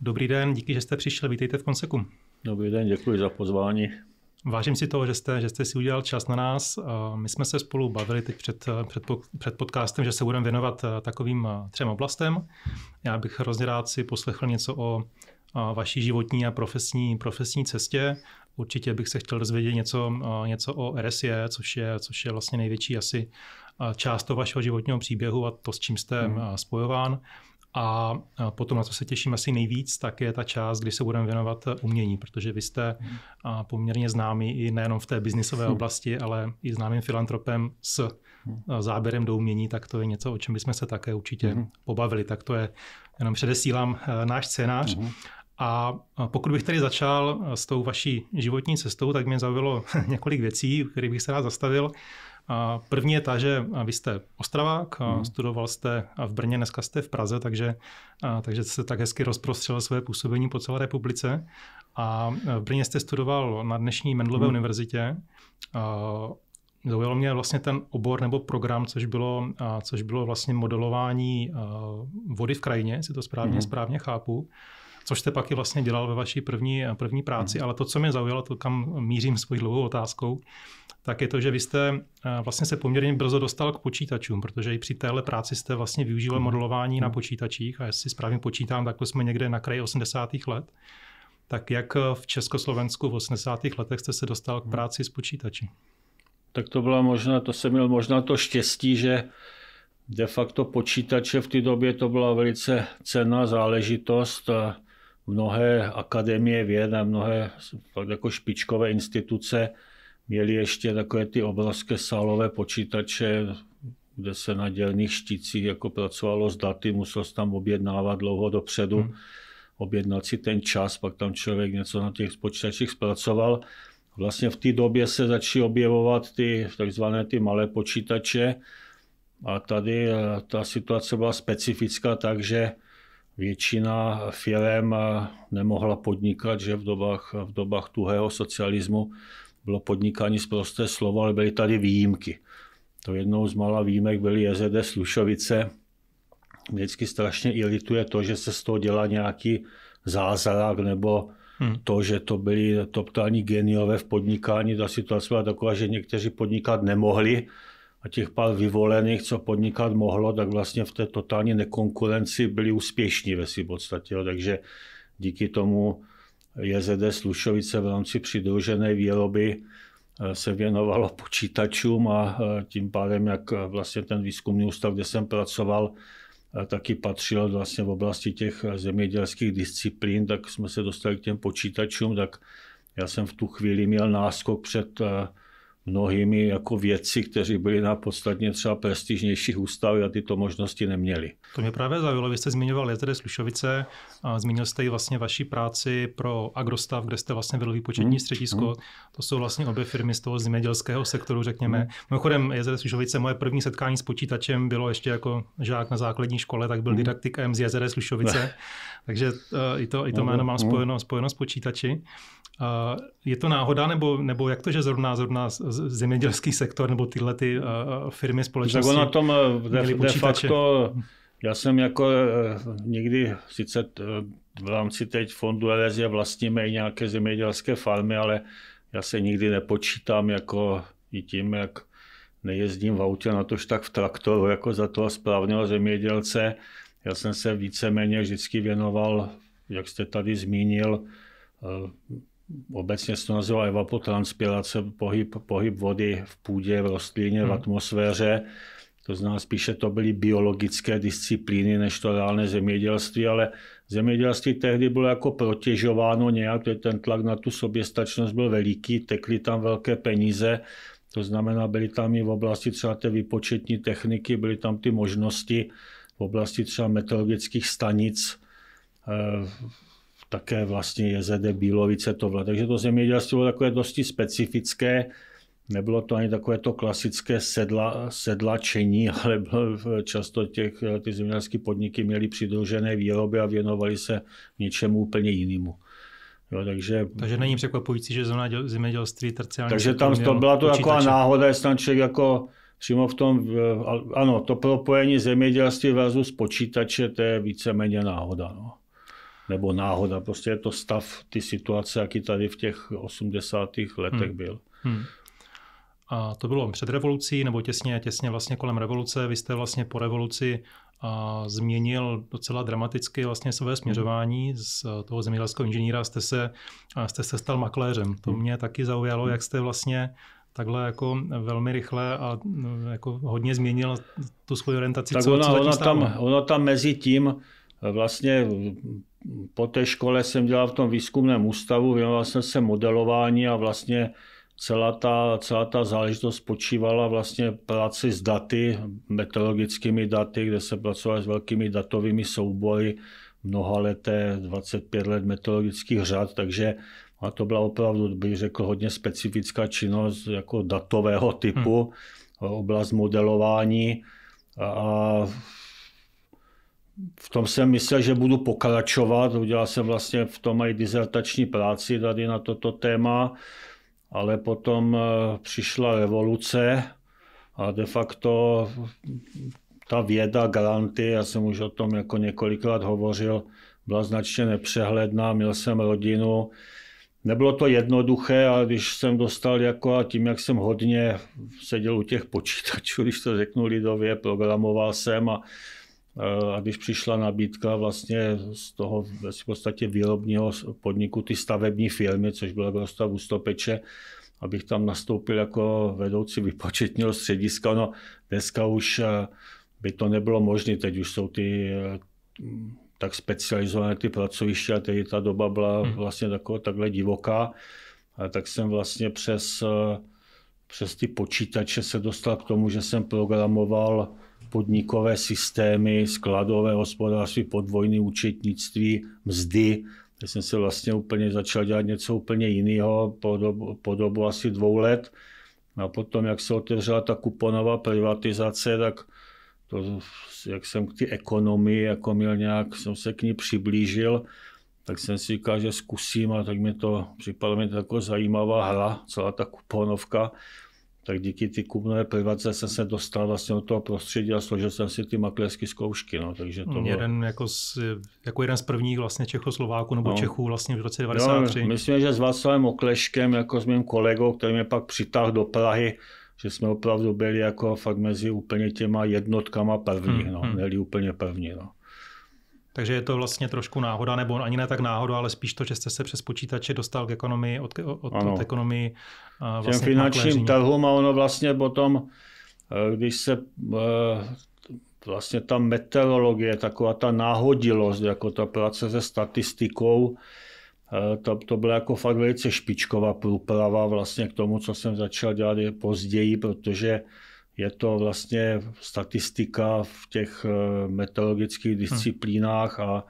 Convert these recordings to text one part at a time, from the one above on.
Dobrý den, díky, že jste přišel, vítejte v Konseku. Dobrý den, děkuji za pozvání. Vážím si toho, že jste, že jste si udělal čas na nás. My jsme se spolu bavili teď před, před, před podcastem, že se budeme věnovat takovým třem oblastem. Já bych hrozně rád si poslechl něco o vaší životní a profesní, profesní cestě. Určitě bych se chtěl dozvědět něco, něco o RSE, což je, což je vlastně největší asi část toho vašeho životního příběhu a to, s čím jste hmm. spojován. A potom, na co se těším asi nejvíc, tak je ta část, kdy se budeme věnovat umění, protože vy jste hmm. poměrně známý i nejenom v té biznisové hmm. oblasti, ale i známým filantropem s hmm. záběrem do umění, tak to je něco, o čem bychom se také určitě pobavili. Tak to je, jenom předesílám e, náš scénář. A pokud bych tady začal e, s tou vaší životní cestou, tak mě zaujalo několik věcí, kterých bych se rád zastavil. A první je ta, že vy jste Ostravák, hmm. studoval jste v Brně, dneska jste v Praze, takže, a, takže jste tak hezky rozprostřel své působení po celé republice. A v Brně jste studoval na dnešní Mendlové hmm. univerzitě. A, Zaujalo mě vlastně ten obor nebo program, což bylo, což bylo vlastně modelování vody v krajině, si to správně, mm-hmm. správně chápu což jste pak i vlastně dělal ve vaší první, první práci. Hmm. Ale to, co mě zaujalo, to kam mířím s dlouhou otázkou, tak je to, že vy jste eh, vlastně se poměrně brzo dostal k počítačům, protože i při téhle práci jste vlastně využíval hmm. modelování na hmm. počítačích a jestli správně počítám, tak to jsme někde na kraji 80. let. Tak jak eh, v Československu v 80. letech jste se dostal k hmm. práci s počítači? Tak to byla možná, to jsem měl možná to štěstí, že de facto počítače v té době to byla velice cená záležitost. A mnohé akademie věd a mnohé jako špičkové instituce měly ještě takové ty obrovské sálové počítače, kde se na dělných štících jako pracovalo s daty, musel se tam objednávat dlouho dopředu, hmm. objednat si ten čas, pak tam člověk něco na těch počítačích zpracoval. Vlastně v té době se začaly objevovat ty takzvané ty malé počítače a tady eh, ta situace byla specifická, takže většina firm nemohla podnikat, že v dobách, v dobách tuhého socialismu bylo podnikání z prosté slovo, ale byly tady výjimky. To jednou z malých výjimek byly JZD Slušovice. Vždycky strašně irituje to, že se z toho dělá nějaký zázrak nebo Hmm. To, že to byli totální geniové v podnikání, ta situace byla taková, že někteří podnikat nemohli, a těch pár vyvolených, co podnikat mohlo, tak vlastně v té totální nekonkurenci byli úspěšní ve své podstatě. Jo. Takže díky tomu JZD Slušovice v rámci přidružené výroby eh, se věnovalo počítačům a eh, tím pádem, jak eh, vlastně ten výzkumný ústav, kde jsem pracoval, taky patřil vlastně v oblasti těch zemědělských disciplín, tak jsme se dostali k těm počítačům, tak já jsem v tu chvíli měl náskok před mnohými jako věci, kteří byli na podstatně třeba prestižnějších ústavy a tyto možnosti neměli. To mě právě zaujalo. Vy jste zmiňoval Jezere Slušovice, a zmínil jste i vlastně vaši práci pro Agrostav, kde jste vlastně vedl výpočetní hmm. středisko. Hmm. To jsou vlastně obě firmy z toho zemědělského sektoru, řekněme. Hmm. Mimochodem, Jezere Slušovice, moje první setkání s počítačem bylo ještě jako žák na základní škole, tak byl hmm. didaktikem z Jezere Slušovice. Takže uh, i to, i to jméno mám spojeno, spojeno s počítači. Je to náhoda, nebo, nebo jak to, že zrovna, zrovna zemědělský sektor nebo tyhle ty firmy společnosti? Tak ono tom de, de facto, já jsem jako e, někdy sice e, v rámci teď fondu LSJ vlastníme i nějaké zemědělské farmy, ale já se nikdy nepočítám jako i tím, jak nejezdím v autě, na tož tak v traktoru, jako za toho správného zemědělce. Já jsem se víceméně vždycky věnoval, jak jste tady zmínil, e, obecně se to nazývá evapotranspirace, pohyb, pohyb vody v půdě, v rostlině, hmm. v atmosféře. To znamená, spíše to byly biologické disciplíny, než to reálné zemědělství, ale zemědělství tehdy bylo jako protěžováno nějak, ten tlak na tu soběstačnost byl veliký, tekly tam velké peníze, to znamená, byly tam i v oblasti třeba té výpočetní techniky, byly tam ty možnosti v oblasti třeba meteorologických stanic, eh, také vlastně JZD Bílovice tohle. Takže to zemědělství bylo takové dosti specifické. Nebylo to ani takové to klasické sedla, sedlačení, ale bylo často těch, ty zemědělské podniky měly přidružené výroby a věnovali se něčemu úplně jinému. Jo, takže, takže není překvapující, že zóna zemědělství terciální. Takže tam to byla to taková náhoda, jestli tam člověk jako přímo v tom, ano, to propojení zemědělství versus počítače, to je víceméně náhoda. No nebo náhoda. Prostě je to stav ty situace, jaký tady v těch 80. letech hmm. byl. Hmm. A to bylo před revolucí, nebo těsně, těsně vlastně kolem revoluce. Vy jste vlastně po revoluci a změnil docela dramaticky vlastně své hmm. směřování z e, toho zemědělského inženýra. Jste se, jste se stal makléřem. To hmm. mě taky zaujalo, hmm. jak jste vlastně takhle jako velmi rychle a e, jako hodně změnil tu svoji orientaci. Tak co, ona, co ona, tam, ona tam mezi tím e, vlastně po té škole jsem dělal v tom výzkumném ústavu, věnoval jsem se modelování a vlastně celá ta, celá ta záležitost spočívala vlastně práci s daty, meteorologickými daty, kde se pracovalo s velkými datovými soubory, mnoha leté, 25 let meteorologických řad, takže a to byla opravdu, bych řekl, hodně specifická činnost jako datového typu, hmm. oblast modelování a, a v tom jsem myslel, že budu pokračovat. Udělal jsem vlastně v tom i dizertační práci tady na toto téma, ale potom eh, přišla revoluce a de facto ta věda granty, já jsem už o tom jako několikrát hovořil, byla značně nepřehledná, měl jsem rodinu. Nebylo to jednoduché, ale když jsem dostal jako a tím, jak jsem hodně seděl u těch počítačů, když to řeknu lidově, programoval jsem a Eh, a když přišla nabídka vlastně z toho v podstatě výrobního podniku ty stavební firmy, což byla Grostav Ústopeče, abych tam nastoupil jako vedoucí vypočetního střediska, no dneska už eh, by to nebylo možné, teď už jsou ty eh, tak specializované ty pracoviště a tedy ta doba byla hmm. vlastně taková, takhle divoká, a tak jsem vlastně přes, přes ty počítače se dostal k tomu, že jsem programoval podnikové systémy, skladové hospodářství, podvojné účetnictví, mzdy. Já jsem se vlastně úplně začal dělat něco úplně jiného po dobu, po dobu asi dvou let. A potom, jak se otevřela ta kuponová privatizace, tak to, jak jsem k té ekonomii jako měl nějak, jsem se k ní přiblížil, tak jsem si říkal, že zkusím a tak mi to připadlo mi to jako zajímavá hra, celá ta kuponovka tak díky ty kubnové privace jsem se dostal vlastně do toho prostředí a složil jsem si ty makléřské zkoušky. No, takže to hmm, jeden jako, z, jako, jeden z prvních vlastně Čechoslováků nebo no. Čechů vlastně v roce 1993. No, myslím, že s Václavem Okleškem, jako s mým kolegou, který mě pak přitáhl do Prahy, že jsme opravdu byli jako fakt mezi úplně těma jednotkama prvních, hmm, no, hmm. úplně první. No. Takže je to vlastně trošku náhoda, nebo ani ne tak náhoda, ale spíš to, že jste se přes počítače dostal k ekonomii, od, od, ano. od ekonomii vlastně Těm finančním trhům a ono vlastně potom, e, když se e, vlastně ta meteorologie, taková ta náhodilost, jako ta práce se statistikou, e, to, to byla jako fakt velice špičková průprava vlastně k tomu, co jsem začal dělat později, protože je to vlastně statistika v těch eh, meteorologických hm. disciplínách a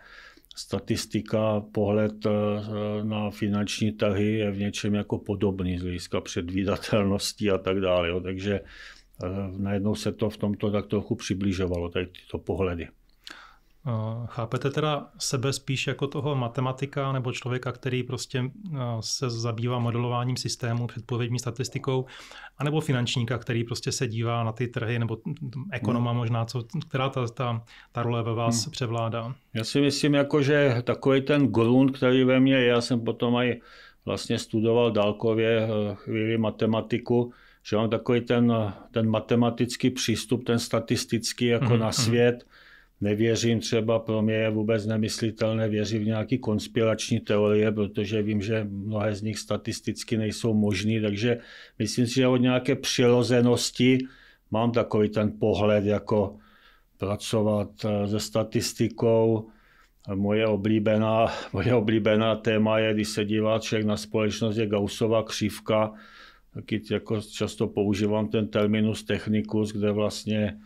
statistika, pohled eh, na finanční tahy je v něčem jako podobný z hlediska předvídatelnosti a tak dále. Takže eh, najednou se to v tomto tak trochu přibližovalo, tady tyto pohledy. Eh, chápete teda sebe spíš jako toho matematika nebo člověka, který prostě eh, se zabývá modelováním systému, předpovědní statistikou, anebo finančníka, který prostě se dívá na ty trhy, nebo mm, ekonoma hmm. možná, co, která ta, ta, ta role ve vás hmm. převládá? Já si myslím, jako, že takový ten grunt, který ve mně já jsem potom i vlastně studoval dálkově eh, chvíli matematiku, že mám takový ten, ten matematický přístup, ten statistický jako hmm. na hmm. svět, hmm nevěřím třeba, pro mě je vůbec nemyslitelné věřit v nějaké konspirační teorie, protože vím, že mnohé z nich statisticky nejsou možné, takže myslím si, že od nějaké přirozenosti mám takový ten pohled, jako pracovat eh, se statistikou. Moje oblíbená, moje oblíbená téma je, když se dívá člověk na společnost, je Gaussova křivka, taky jako často používám ten terminus technicus, kde vlastně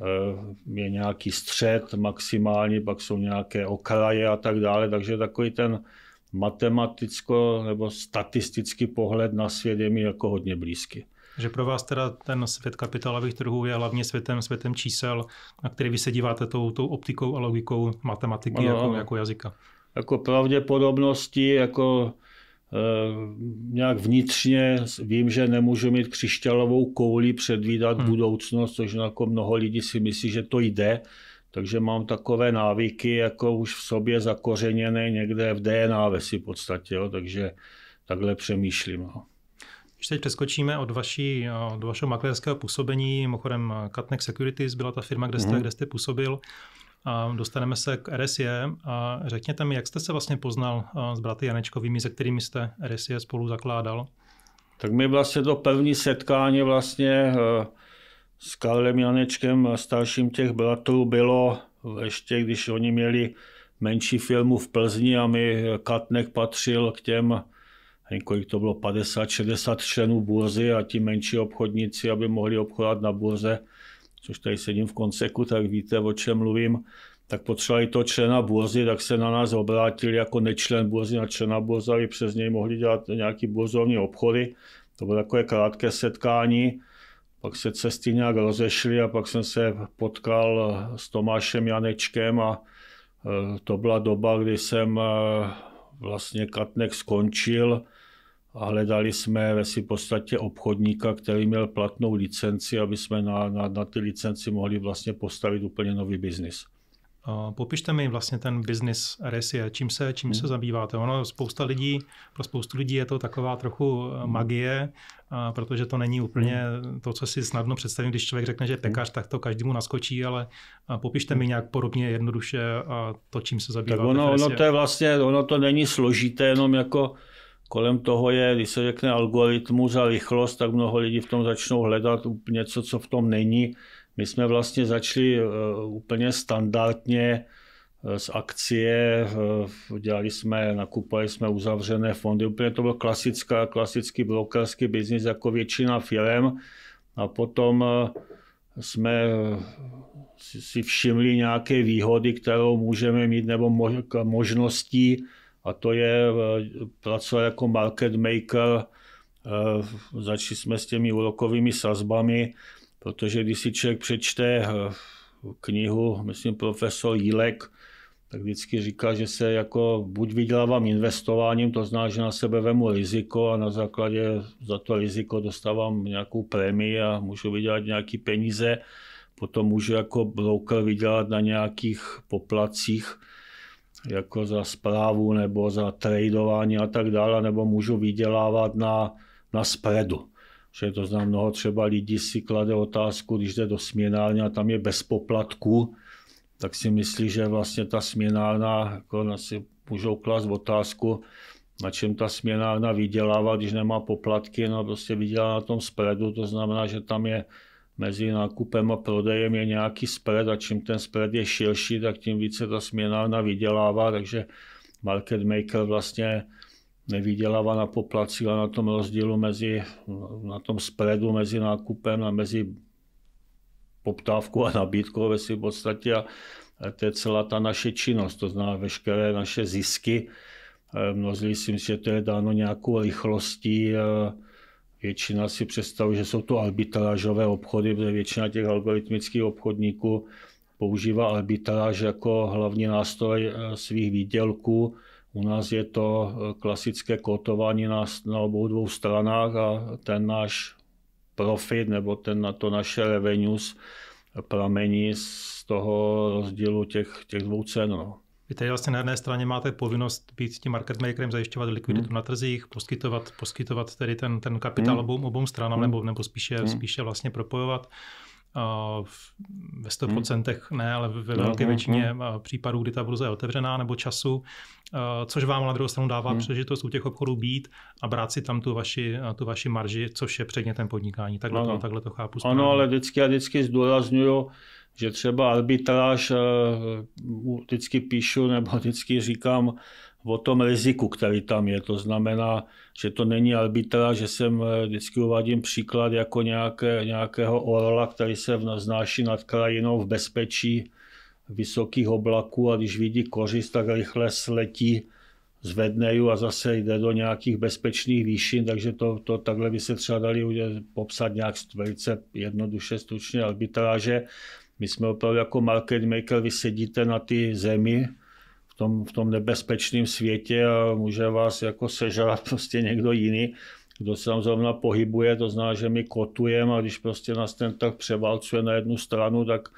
Eh, je nějaký střed maximální, pak jsou nějaké okraje a tak dále, takže takový ten matematicko nebo statistický pohled na svět je mi jako hodně blízky. Že pro vás teda ten svět kapitálových trhů je hlavně světem, světem čísel, na který vy se díváte tou, tou optikou a logikou matematiky ano, jako, jako jazyka. Jako pravděpodobnosti, jako Eh, nějak vnitřně vím, že nemůžu mít křišťálovou kouli předvídat hmm. budoucnost, což jako mnoho lidí si myslí, že to jde, takže mám takové návyky jako už v sobě zakořeněné někde v DNA ve si podstatě, jo, takže takhle přemýšlím. Jo. No. Když teď přeskočíme od, vaší, eh, od vašeho makléřského působení, mimochodem eh, Katnek Securities byla ta firma, kde jste, hmm. kde jste působil, a dostaneme se k RSE a řekněte mi, jak jste se vlastně poznal s bratry Janečkovými, se kterými jste RSE spolu zakládal? Tak my vlastně to první setkání vlastně e, s Karlem Janečkem, starším těch bratrů, bylo ještě, když oni měli menší filmu v Plzni a my Katnek patřil k těm, kolik to bylo, 50-60 členů burzy a ti menší obchodníci, aby mohli obchodovat na burze, což tady sedím v konceku, tak víte, o čem mluvím, tak potřebovali to člena burzy, tak se na nás obrátili jako nečlen burzy na člena burzy, aby přes něj mohli dělat nějaké burzovní obchody. To bylo takové krátké setkání, pak se cesty nějak rozešly a pak jsem se potkal s Tomášem Janečkem a eh, to byla doba, kdy jsem eh, vlastně Katnek skončil a hledali jsme ve si podstatě obchodníka, který měl platnou licenci, aby jsme na, na, na ty licenci mohli vlastně postavit úplně nový biznis. Popište mi vlastně ten biznis Resie, čím se, čím se hmm. zabýváte. Ono spousta lidí, pro spoustu lidí je to taková trochu eh, hmm. magie, protože to není úplně hmm. to, co si snadno představím, když člověk řekne, že pekař, tak to každému naskočí, ale popište mi nějak podobně jednoduše to, čím se zabýváte. Tak ono, ono to je vlastně, ono to není složité, jenom jako Kolem toho je, když se řekne algoritmus a rychlost, tak mnoho lidí v tom začnou hledat něco, co v tom není. My jsme vlastně začali eh, úplně standardně eh, z akcie, eh, dělali jsme, nakupovali jsme uzavřené fondy, úplně to byl klasická, klasický brokerský biznis jako většina firm a potom jsme si všimli nějaké výhody, kterou můžeme mít nebo možností, a to je, eh, pracoval jako market maker, eh, začali jsme s těmi úrokovými sazbami, protože když si člověk přečte eh, knihu, myslím profesor Jílek, tak vždycky říká, že se jako buď vydělávám investováním, to znamená, že na sebe vemu riziko a na základě za to riziko dostávám nějakou prémii a můžu vydělat nějaké peníze, potom můžu jako broker vydělat na nějakých poplacích, jako za zprávu nebo za tradování a tak dále, nebo můžu vydělávat na, na spreadu. Že to znám mnoho třeba lidí si klade otázku, když jde do směnárny a tam je bez poplatku, tak si myslí, že vlastně ta směnárna, jako si můžou klást otázku, na čem ta směnárna vydělává, když nemá poplatky, no prostě vydělá na tom spreadu, to znamená, že tam je mezi nákupem a prodejem je nějaký spread a čím ten spread je širší, tak tím více ta směnárna vydělává, takže market maker vlastně nevydělává na poplací, ale na tom rozdílu mezi, na tom spreadu mezi nákupem a mezi poptávkou a nabídkou ve v podstatě a to je celá ta naše činnost, to znamená veškeré naše zisky. E, mnozí si myslí, že to je dáno nějakou rychlostí, Většina si představuje, že jsou to arbitrážové obchody, protože většina těch algoritmických obchodníků používá arbitráž jako hlavní nástroj eh, svých výdělků. U nás je to eh, klasické kotování na, na obou dvou stranách a ten náš profit nebo ten na to naše revenues pramení z toho rozdílu těch, těch dvou cen. No. Vy tady vlastně na jedné straně máte povinnost být tím market makerem, zajišťovat likviditu hmm. na trzích, poskytovat, poskytovat tedy ten, ten kapitál hmm. obou, obou stranám, hmm. nebo, nebo spíše, hmm. spíše vlastně propojovat. v ve 100% hmm. ne, ale ve no, velké hmm. většině hmm. případů, kdy ta burza je otevřená nebo času, což vám na druhou stranu dává hmm. příležitost u těch obchodů být a brát si tam tu vaši, tu vaši marži, což je předmětem podnikání. Takhle, no. to, takhle to chápu. Správně. Ano, ale vždycky a vždycky zdůraznuju, že třeba arbitráž eh, vždycky píšu nebo vždycky říkám o tom riziku, který tam je. To znamená, že to není arbitráž, že jsem eh, vždycky uvádím příklad jako nějaké, nějakého orla, který se vznáší nad krajinou v bezpečí vysokých oblaků a když vidí kořist, tak rychle sletí zvedne ju a zase jde do nějakých bezpečných výšin, takže to, to takhle by se třeba dali popsat nějak velice jednoduše, stručně arbitráže. My jsme opravdu jako market maker, vy sedíte na ty zemi, v tom, v tom nebezpečném světě a může vás jako sežrat prostě někdo jiný, kdo se tam zrovna pohybuje, to zná, že my kotujeme a když prostě nás ten tak převálcuje na jednu stranu, tak,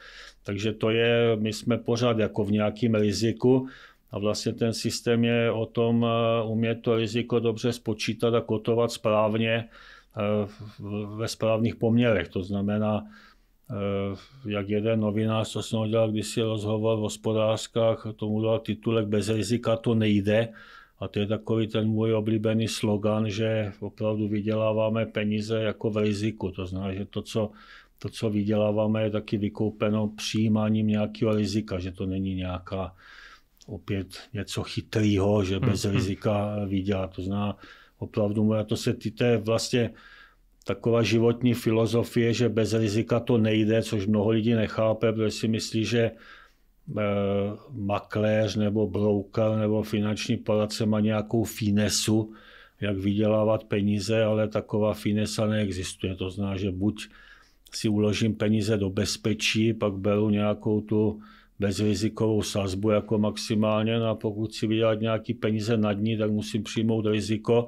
takže to je, my jsme pořád jako v nějakém riziku a vlastně ten systém je o tom eh, umět to riziko dobře spočítat a kotovat správně eh, ve správných poměrech, to znamená Eh, jak jeden novinář, co jsem udělal si rozhovor v hospodářskách, tomu dal titulek Bez rizika to nejde. A to je takový ten můj oblíbený slogan, že opravdu vyděláváme peníze jako v riziku. To znamená, že to, co, to, co vyděláváme, je taky vykoupeno přijímáním nějakého rizika, že to není nějaká opět něco chytrýho, že hmm, bez hmm. rizika vydělá. To znamená, opravdu, a to se týká vlastně taková životní filozofie, že bez rizika to nejde, což mnoho lidí nechápe, protože si myslí, že eh, makléř nebo broker nebo finanční poradce má nějakou finesu, jak vydělávat peníze, ale taková finesa neexistuje. To znamená, že buď si uložím peníze do bezpečí, pak beru nějakou tu bezrizikovou sazbu jako maximálně, no a pokud si vydělat nějaký peníze nad ní, tak musím přijmout riziko,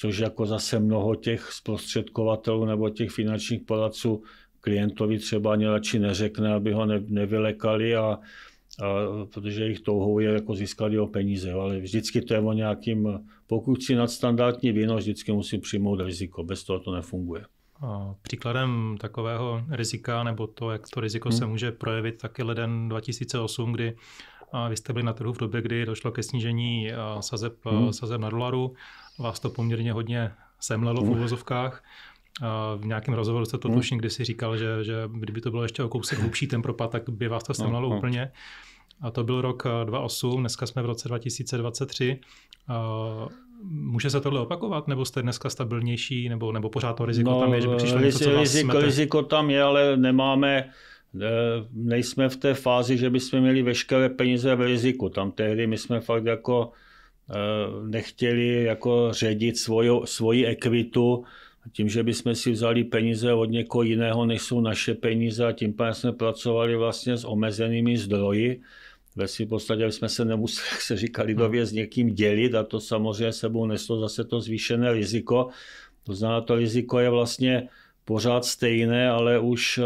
což jako zase mnoho těch zprostředkovatelů nebo těch finančních poradců klientovi třeba ani radši neřekne, aby ho ne, nevylekali, a, a, protože jejich touhou je jako získat jeho peníze. Ale vždycky to je o nějakým, pokud si nadstandardní víno, vždycky musí přijmout riziko, bez toho to nefunguje. A příkladem takového rizika, nebo to, jak to riziko hmm. se může projevit, tak je leden 2008, kdy vy jste byli na trhu v době, kdy došlo ke snížení sazeb, hmm. sazeb na dolaru vás to poměrně hodně semlelo v úvozovkách. V nějakém rozhovoru jste to tuším, tuším si říkal, že, že kdyby to bylo ještě o kousek hlubší ten propad, tak by vás to no, semlelo no. úplně. A to byl rok 2008, eh, dneska jsme v roce 2023. Může se tohle opakovat, nebo jste dneska stabilnější, nebo, nebo pořád to riziko no, tam je, že by přišlo riz, eh, něco, co vás riziko, riziko tam je, ale nemáme, eh, nejsme v té fázi, že bychom měli veškeré peníze v riziku. Tam tehdy my jsme fakt jako Eh, nechtěli jako ředit svoju, svoji ekvitu tím, že bychom si vzali peníze od někoho jiného, než jsou naše peníze a tím pádem jsme pracovali vlastně s omezenými zdroji. Ve v podstatě jsme se nemuseli, jak se říká lidově, s někým dělit a to samozřejmě sebou neslo zase to zvýšené riziko. To znamená, to riziko je vlastně pořád stejné, ale už eh,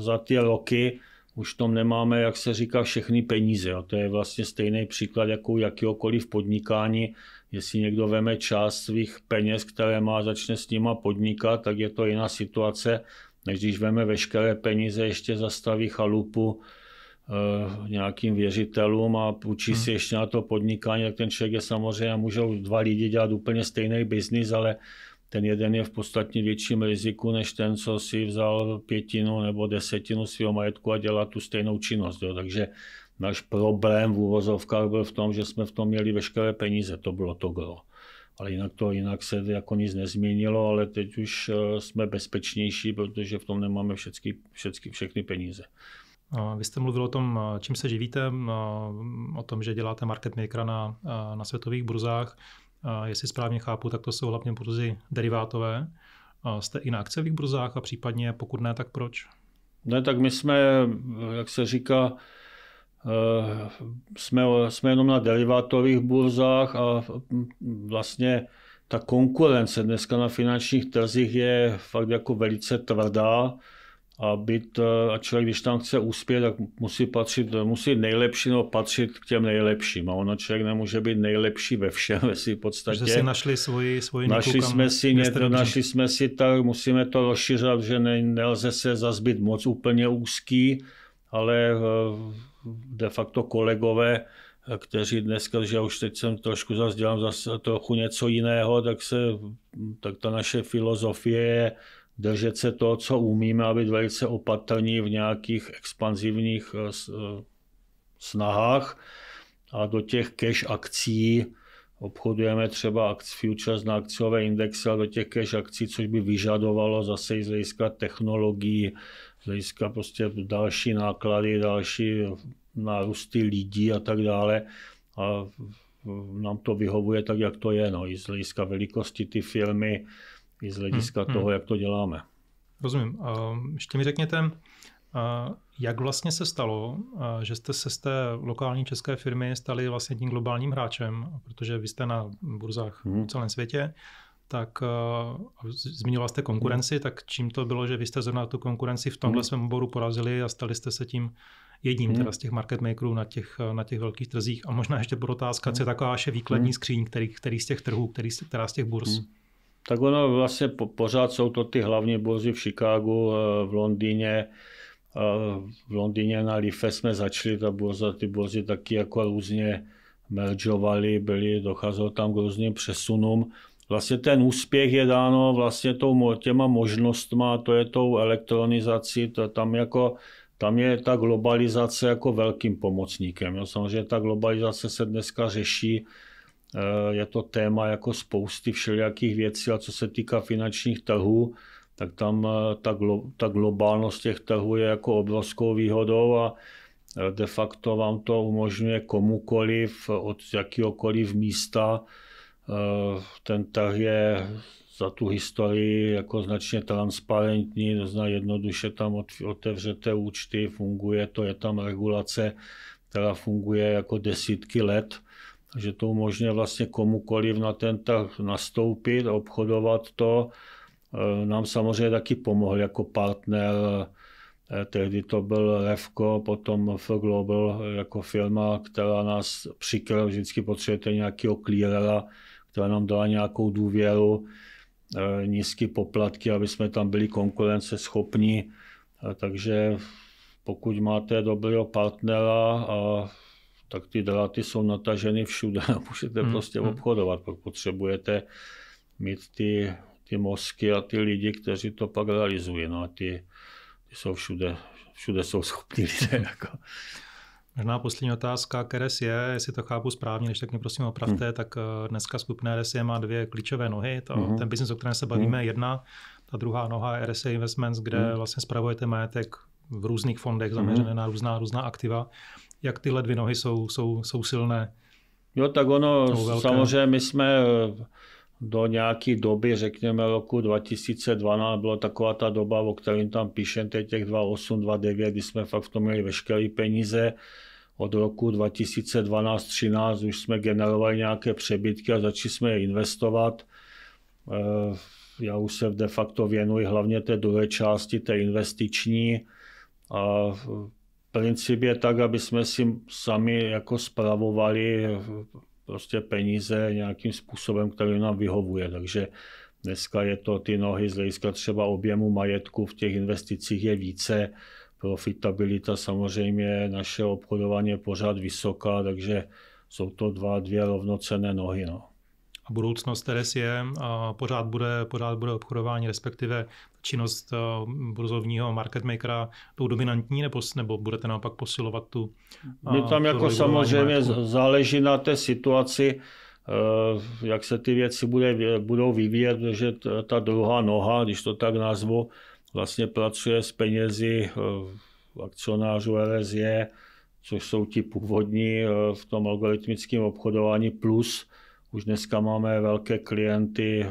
za ty roky už tom nemáme, jak se říká, všechny peníze. A to je vlastně stejný příklad jako jakýkoliv podnikání. Jestli někdo veme část svých peněz, které má, začne s nima podnikat, tak je to jiná situace, než když veme veškeré peníze, ještě zastaví chalupu e, nějakým věřitelům a učí hmm. si ještě na to podnikání, tak ten člověk je samozřejmě, můžou dva lidi dělat úplně stejný biznis, ale ten jeden je v podstatně větším riziku, než ten, co si vzal pětinu nebo desetinu svého majetku a dělá tu stejnou činnost. Jo. Takže náš problém v úvozovkách byl v tom, že jsme v tom měli veškeré peníze, to bylo to gro. Ale jinak to jinak se jako nic nezměnilo, ale teď už eh, jsme bezpečnější, protože v tom nemáme všechny, všechny, všechny peníze. Vy jste mluvil o tom, eh, čím se živíte, eh, o tom, že děláte market makera na, na světových burzách jestli správně chápu, tak to jsou hlavně burzy derivátové. Jste i na akciových burzách a případně pokud ne, tak proč? Ne, tak my jsme, jak se říká, eh, jsme, jsme jenom na derivátových burzách a vlastně ta konkurence dneska na finančních trzích je fakt jako velice tvrdá a být, eh, a člověk, když tam chce úspět, tak musí patřit, musí nejlepší nebo patřit k těm nejlepším. A ono člověk nemůže být nejlepší ve všem, ve si podstatě. Že si našli svoji, svoji našli kam, jsme si něco, našli jsme si tak, musíme to rozšiřovat, že ne, nelze se zazbyt moc úplně úzký, ale eh, de facto kolegové, eh, kteří dneska, že už teď jsem trošku zase dělám zase trochu něco jiného, tak se, tak ta naše filozofie je držet se toho, co umíme a být velice opatrní v nějakých expanzivních eh, eh, snahách. A do těch cash akcí obchodujeme třeba futures na akciové indexy a do těch cash akcí, což by vyžadovalo zase i z hlediska technologií, z hlediska prostě další náklady, další nárůsty lidí a tak dále. A nám to vyhovuje tak, jak to je, no, i z hlediska velikosti ty firmy, i z hlediska hmm, hmm. toho, jak to děláme. Rozumím. Ještě mi řekněte, jak vlastně se stalo, že jste se z té lokální české firmy stali vlastně tím globálním hráčem, protože vy jste na burzách hmm. v celém světě, tak zmiňoval jste konkurenci, hmm. tak čím to bylo, že vy jste zrovna tu konkurenci v tomhle hmm. svém oboru porazili a stali jste se tím jedním hmm. teda z těch market makerů na těch, na těch velkých trzích. A možná ještě pro otázka, hmm. co je taková vaše výkladní hmm. skříň, který, který z těch trhů, který, která z těch burz? Hmm. Tak ono vlastně po, pořád jsou to ty hlavní burzy v Chicagu, eh, v Londýně, v Londýně na Life jsme začali, ta burza, ty burzy taky jako různě meržovaly, byly, docházelo tam k různým přesunům. Vlastně ten úspěch je dáno vlastně tou, těma možnostma, to je tou elektronizací, to tam jako tam je ta globalizace jako velkým pomocníkem. Jo. Samozřejmě ta globalizace se dneska řeší Eh, je to téma jako spousty všelijakých věcí a co se týká finančních trhů, tak tam eh, ta, glo, ta globálnost těch trhů je jako obrovskou výhodou a eh, de facto vám to umožňuje komukoliv od jakéhokoliv místa. Ten trh je za tu historii jako značně transparentní, to znamená jednoduše tam otevřete účty, funguje to, je tam regulace, která funguje jako desítky let že to umožňuje vlastně komukoliv na ten trh nastoupit obchodovat to. Eh, nám samozřejmě taky pomohl jako partner. Eh, tehdy to byl Revko, potom F Global eh, jako firma, která nás přikryla. Vždycky potřebujete nějakého clearera, která nám dala nějakou důvěru, nízké poplatky, aby jsme tam byli konkurenceschopní. Takže pokud máte dobrého partnera a tak ty dráty jsou nataženy všude a můžete hmm. prostě hmm. obchodovat, pak potřebujete mít ty, ty mozky a ty lidi, kteří to pak realizují. No a ty, ty jsou všude, všude jsou schopní lidé. Jako. jako. Možná poslední otázka k je, jestli to chápu správně, když tak mě prosím opravte, hmm. tak eh, dneska skupina RSE má dvě klíčové nohy. To, hmm. Ten biznis, o kterém se bavíme, hmm. jedna, ta druhá noha je RSE Investments, kde hmm. vlastně spravujete majetek v různých fondech, hmm. zaměřené hmm. na různá, různá aktiva jak tyhle dvě nohy jsou, jsou, jsou silné. Jo, tak ono, samozřejmě my jsme eh, do nějaké doby, řekněme roku 2012, byla taková ta doba, o kterým tam píšem, teď těch 2008, 2009, kdy jsme fakt v tom měli veškeré peníze. Od roku 2012-2013 už jsme generovali nějaké přebytky a začali jsme je investovat. Eh, já už se de facto věnuji hlavně té druhé části, té investiční. A eh, princip je tak, aby jsme si sami jako spravovali eh, prostě peníze nějakým způsobem, který nám vyhovuje. Takže dneska je to ty nohy z hlediska třeba objemu majetku v těch investicích je více. Profitabilita samozřejmě naše obchodování je pořád vysoká, takže jsou to dva, dvě rovnocené nohy. No a budoucnost Teresie je, a pořád bude, pořád bude obchodování, respektive činnost burzovního market makera tou dominantní, nebo, nebo budete naopak posilovat tu... My tam jako samozřejmě majetku? záleží na té situaci, e, jak se ty věci bude, budou vyvíjet, protože ta druhá noha, když to tak nazvu, vlastně pracuje s penězi e, akcionářů LSE, což jsou ti původní e, v tom algoritmickém obchodování, plus už dneska máme velké klienty eh,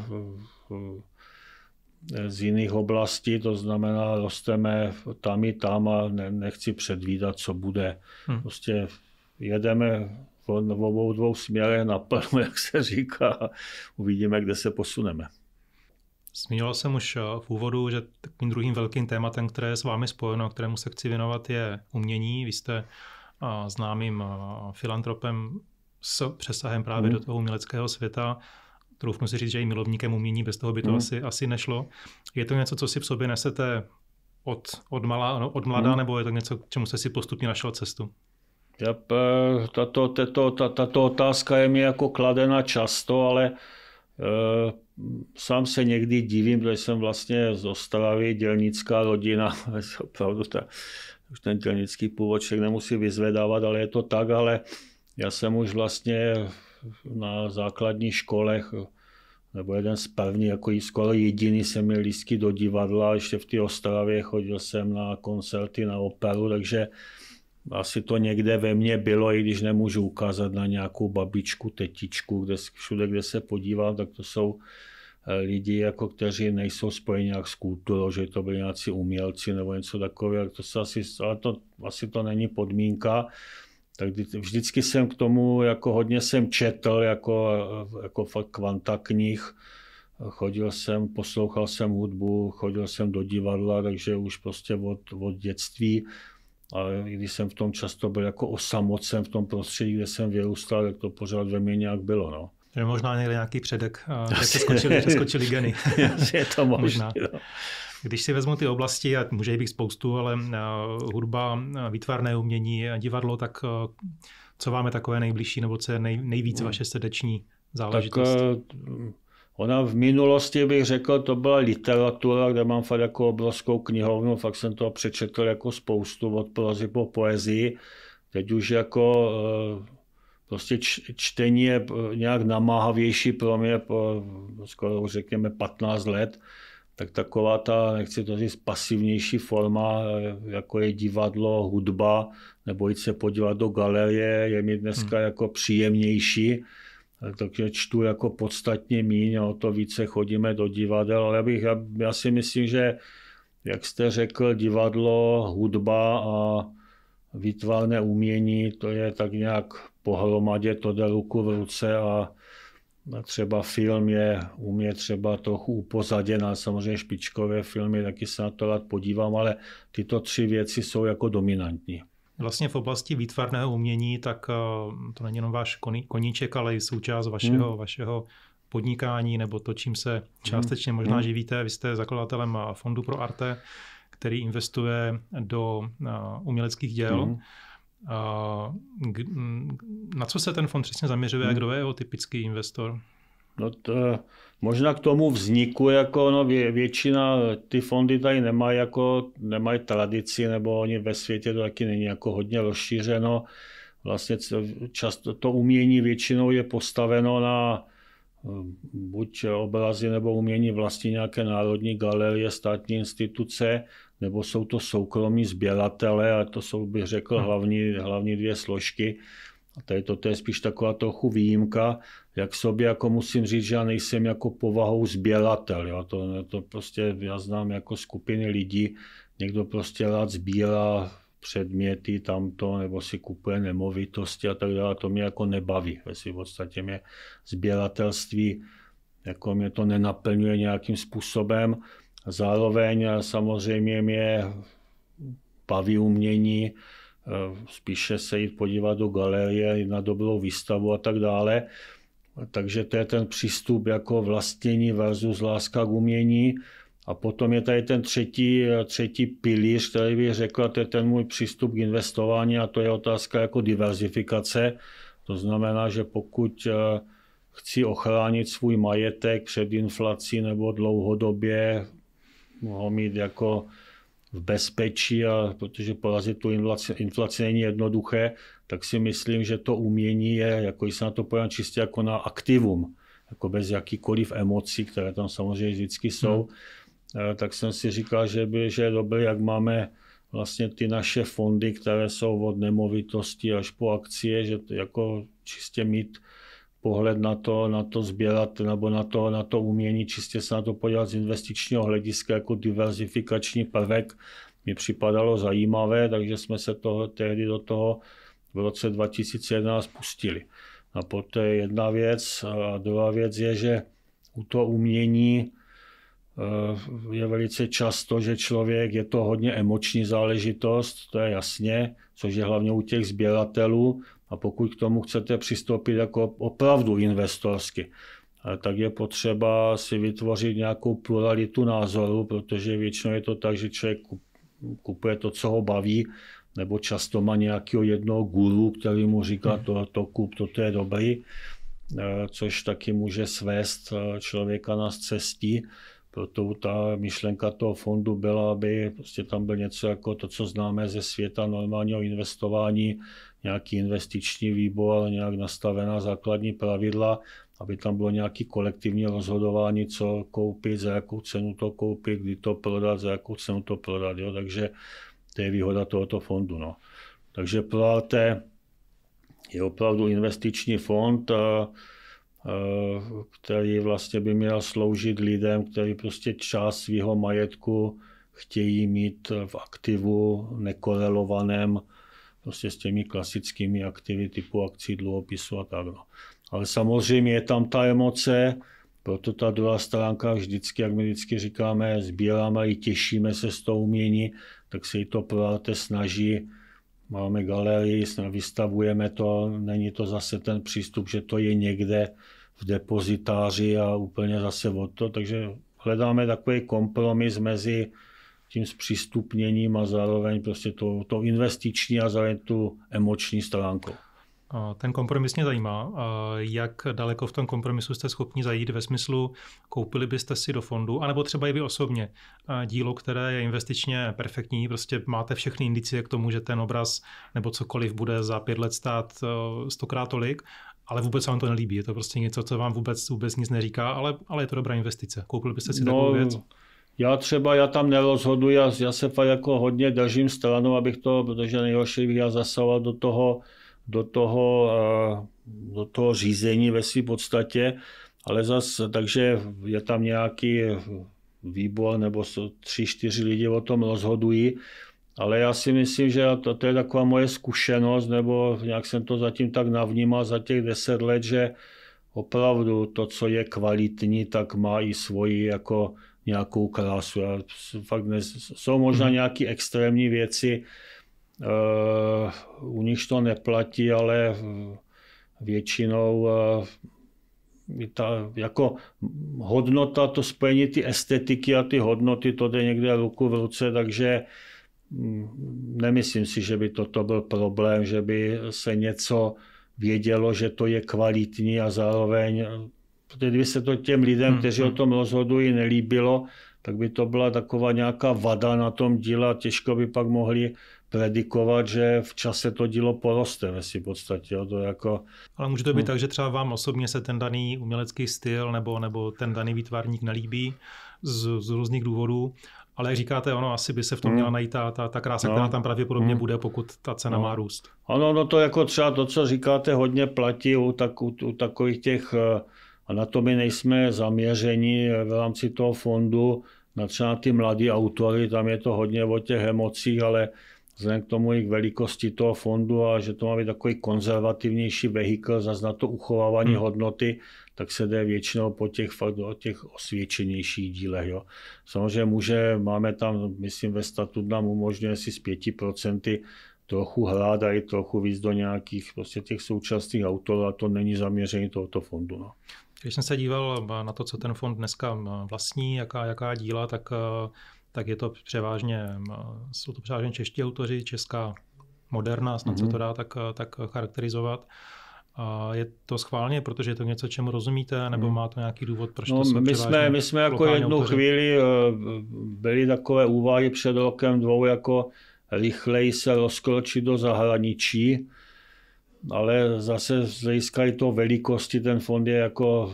eh, z jiných oblastí, to znamená, rosteme tam i tam a ne, nechci předvídat, co bude. Hmm. Prostě jedeme v, v obou dvou směrech naplno, jak se říká, a uvidíme, kde se posuneme. Zmínil jsem už eh, v úvodu, že takovým druhým velkým tématem, které je s vámi spojeno, kterému se chci věnovat, je umění. Vy jste známým filantropem s přesahem právě mm. do toho uměleckého světa. Troufnu si říct, že i milovníkem umění, bez toho by to mm. asi, asi nešlo. Je to něco, co si v sobě nesete od, od, malá, no, od mladá, mm. nebo je to něco, k čemu jste si postupně našel cestu? Eh, tato, tato, tato otázka je mi jako kladena často, ale e, sám se někdy divím, že jsem vlastně z Ostravy, dělnická rodina, opravdu ta, už ten dělnický původ nemusí vyzvedávat, ale je to tak, ale já jsem už vlastně na základních školech, nebo jeden z prvních, jako skoro jediný jsem měl lístky do divadla, ještě v té Ostravě chodil jsem na koncerty, na operu, takže asi to někde ve mně bylo, i když nemůžu ukázat na nějakou babičku, tetičku, kde, všude, kde se podívám, tak to jsou eh, lidi, jako kteří nejsou spojeni nějak s kulturou, že to byli nějací umělci nebo něco takového, to se asi, ale to, asi to není podmínka tak vždycky jsem k tomu, jako hodně jsem četl, jako, jako fakt kvanta knih, chodil jsem, poslouchal jsem hudbu, chodil jsem do divadla, takže už prostě od, od dětství, ale i když jsem v tom často byl jako osamocen v tom prostředí, kde jsem vyrůstal, tak to pořád ve mně nějak bylo. No. Je možná někde nějaký předek, že eh, se skočili, skočili geny. je to možná. možná. No. Když si vezmu ty oblasti, a může být spoustu, ale eh, hudba, eh, výtvarné umění a divadlo, tak eh, co vám je takové nejbližší, nebo co je nej, nejvíc hmm. vaše srdeční záležitost? Tak, ona v minulosti, bych řekl, to byla literatura, kde mám fakt jako obrovskou knihovnu, fakt jsem to přečetl jako spoustu od prozy po poezii. Teď už jako prostě čtení je nějak namáhavější pro mě po skoro řekněme 15 let, tak taková ta, nechci to říct, pasivnější forma, jako je divadlo, hudba, nebo jít se podívat do galerie, je mi dneska hmm. jako příjemnější, takže čtu jako podstatně míň, o to více chodíme do divadel, ale já, bych, já, já si myslím, že jak jste řekl, divadlo, hudba a výtvarné umění, to je tak nějak pohromadě, to jde ruku v ruce a No, třeba film je u mě třeba trochu upozaděn, ale samozřejmě špičkové filmy, taky se na to rád podívám, ale tyto tři věci jsou jako dominantní. Vlastně v oblasti výtvarného umění, tak eh, to není jenom váš koníček, ale i součást vašeho, hmm. vašeho podnikání nebo to, čím se hmm. částečně možná hmm. živíte. Vy jste zakladatelem eh, Fondu pro Arte, který investuje do eh, uměleckých děl. Hmm na co se ten fond přesně zaměřuje hmm. a kdo je jeho typický investor? No to, možná k tomu vzniku, jako no, vě, většina ty fondy tady nemají, jako, nemají tradici, nebo oni ve světě to taky není jako hodně rozšířeno. Vlastně často to umění většinou je postaveno na eh, buď obrazy nebo umění vlastně nějaké národní galerie, státní instituce nebo jsou to soukromí sběratele, a to jsou, bych řekl, hmm. hlavní, hlavní dvě složky. A tady to je spíš taková trochu výjimka, jak sobě jako musím říct, že já nejsem jako povahou sběratel. Jo. To, to prostě já znám jako skupiny lidí, někdo prostě rád sbírá předměty tamto, nebo si kupuje nemovitosti a tak dále. To mě jako nebaví. Ve v podstatě mě sběratelství jako mě to nenaplňuje nějakým způsobem. Zároveň samozřejmě mě baví umění, eh, spíše se jít podívat do galerie, na dobrou výstavu a tak dále. Takže to je ten přístup jako vlastnění versus láska k umění. A potom je tady ten třetí, třetí pilíř, který bych řekl, to je ten můj přístup k investování a to je otázka jako diverzifikace. To znamená, že pokud eh, chci ochránit svůj majetek před inflací nebo dlouhodobě mohl mít jako v bezpečí, a protože porazit tu inflaci, inflaci není jednoduché, tak si myslím, že to umění je, jako se na to podívám čistě jako na aktivum, jako bez jakýkoliv emocí, které tam samozřejmě vždycky jsou, hmm. Eh, tak jsem si říkal, že, by, že je dobré, jak máme vlastně ty naše fondy, které jsou od nemovitosti až po akcie, že to jako čistě mít pohled na to, na to sběrat nebo na to, na to umění, čistě se na to podívat z investičního hlediska jako diverzifikační prvek, mi připadalo zajímavé, takže jsme se toho, tehdy do toho v roce 2011 pustili. A poté je jedna věc. A druhá věc je, že u toho umění eh, je velice často, že člověk je to hodně emoční záležitost, to je jasně, což je hlavně u těch sběratelů, a pokud k tomu chcete přistoupit jako opravdu investorsky, eh, tak je potřeba si vytvořit nějakou pluralitu názorů, protože většinou je to tak, že člověk kupuje to, co ho baví, nebo často má nějakého jednoho guru, který mu říká, to, to kup, toto je dobrý, eh, což taky může svést eh, člověka na cestí. Proto ta myšlenka toho fondu byla, aby prostě tam byl něco jako to, co známe ze světa normálního investování, nějaký investiční výbor, nějak nastavená základní pravidla, aby tam bylo nějaké kolektivní rozhodování, co koupit, za jakou cenu to koupit, kdy to prodat, za jakou cenu to prodat. Jo? Takže to je výhoda tohoto fondu. No. Takže pro je opravdu investiční fond, který vlastně by měl sloužit lidem, kteří prostě část svého majetku chtějí mít v aktivu nekorelovaném prostě s těmi klasickými aktivy typu akcí, dluhopisu a tak. No. Ale samozřejmě je tam ta emoce, proto ta druhá stránka vždycky, jak my vždycky říkáme, sbíráme i těšíme se z toho umění, tak se i to arte snaží. Máme galerii, vystavujeme to, není to zase ten přístup, že to je někde v depozitáři a úplně zase od to, takže hledáme takový kompromis mezi tím zpřístupněním a zároveň prostě to, to investiční a zároveň tu emoční stránku. Ten kompromis mě zajímá. Jak daleko v tom kompromisu jste schopni zajít ve smyslu, koupili byste si do fondu, anebo třeba i vy osobně dílo, které je investičně perfektní, prostě máte všechny indicie k tomu, že ten obraz nebo cokoliv bude za pět let stát e, stokrát tolik, ale vůbec se vám to nelíbí. Je to prostě něco, co vám vůbec, vůbec nic neříká, ale, ale je to dobrá investice. Koupili byste si no, takovou věc? Já třeba, já tam nerozhodu, já, já se fakt jako hodně držím stranou, abych to, protože nejhorší bych já zasahoval do toho, do toho, eh, do toho řízení ve své podstatě, ale zas, takže je tam nějaký výbor nebo tři, čtyři lidi o tom rozhodují, ale já si myslím, že to, to je taková moje zkušenost, nebo nějak jsem to zatím tak navnímal za těch deset let, že opravdu to, co je kvalitní, tak má i svoji jako nějakou krásu. Já fakt ne, jsou možná hmm. nějaké extrémní věci, uh, u nich to neplatí, ale eh, většinou uh, ta, jako hodnota, to spojení ty estetiky a ty hodnoty, to jde někde ruku v ruce, takže mm, nemyslím si, že by toto byl problém, že by se něco vědělo, že to je kvalitní a zároveň protože kdyby se to těm lidem, hmm, kteří o hmm. tom rozhodují, nelíbilo, tak by to byla taková nějaká vada na tom díle a těžko by pak mohli predikovat, že v čase to dílo poroste ve si podstatě. Jo, to jako... Ale může to být no. tak, že třeba vám osobně se ten daný umělecký styl nebo, nebo ten daný výtvarník nelíbí z, z různých důvodů, ale jak říkáte, ono asi by se v tom měla najít ta, ta, ta krása, no. která tam pravděpodobně bude, pokud ta cena no. má růst. Ano, no to jako třeba to, co říkáte, hodně platí u, tak, u, u takových těch uh, a na to my nejsme zaměřeni v rámci toho fondu na třeba ty mladé autory, tam je to hodně o těch emocích, ale vzhledem k tomu i k velikosti toho fondu a že to má být takový konzervativnější vehikl za na to uchovávání hmm. hodnoty, tak se jde většinou po těch, fakt, o těch osvědčenějších dílech. Jo. Samozřejmě může, máme tam, myslím, ve statut nám umožňuje si z 5% trochu hrát a i trochu víc do nějakých prostě těch současných autorů a to není zaměření tohoto fondu. No. Když jsem se díval eh, na to, co ten fond dneska eh, vlastní, jaká, jaká díla, tak, eh, tak je to převážně, jsou to převážně čeští autoři, česká moderna, snad mm-hmm. se mhm. to dá tak, tak charakterizovat. A je to schválně, protože je to něco, čemu rozumíte, nebo mhm. má to nějaký důvod, proč no, to jsou my jsme, my jsme jako jednu autoři. chvíli byli takové úvahy před rokem dvou, jako rychleji se rozkročit do zahraničí, ale zase z hlediska velikosti ten fond je jako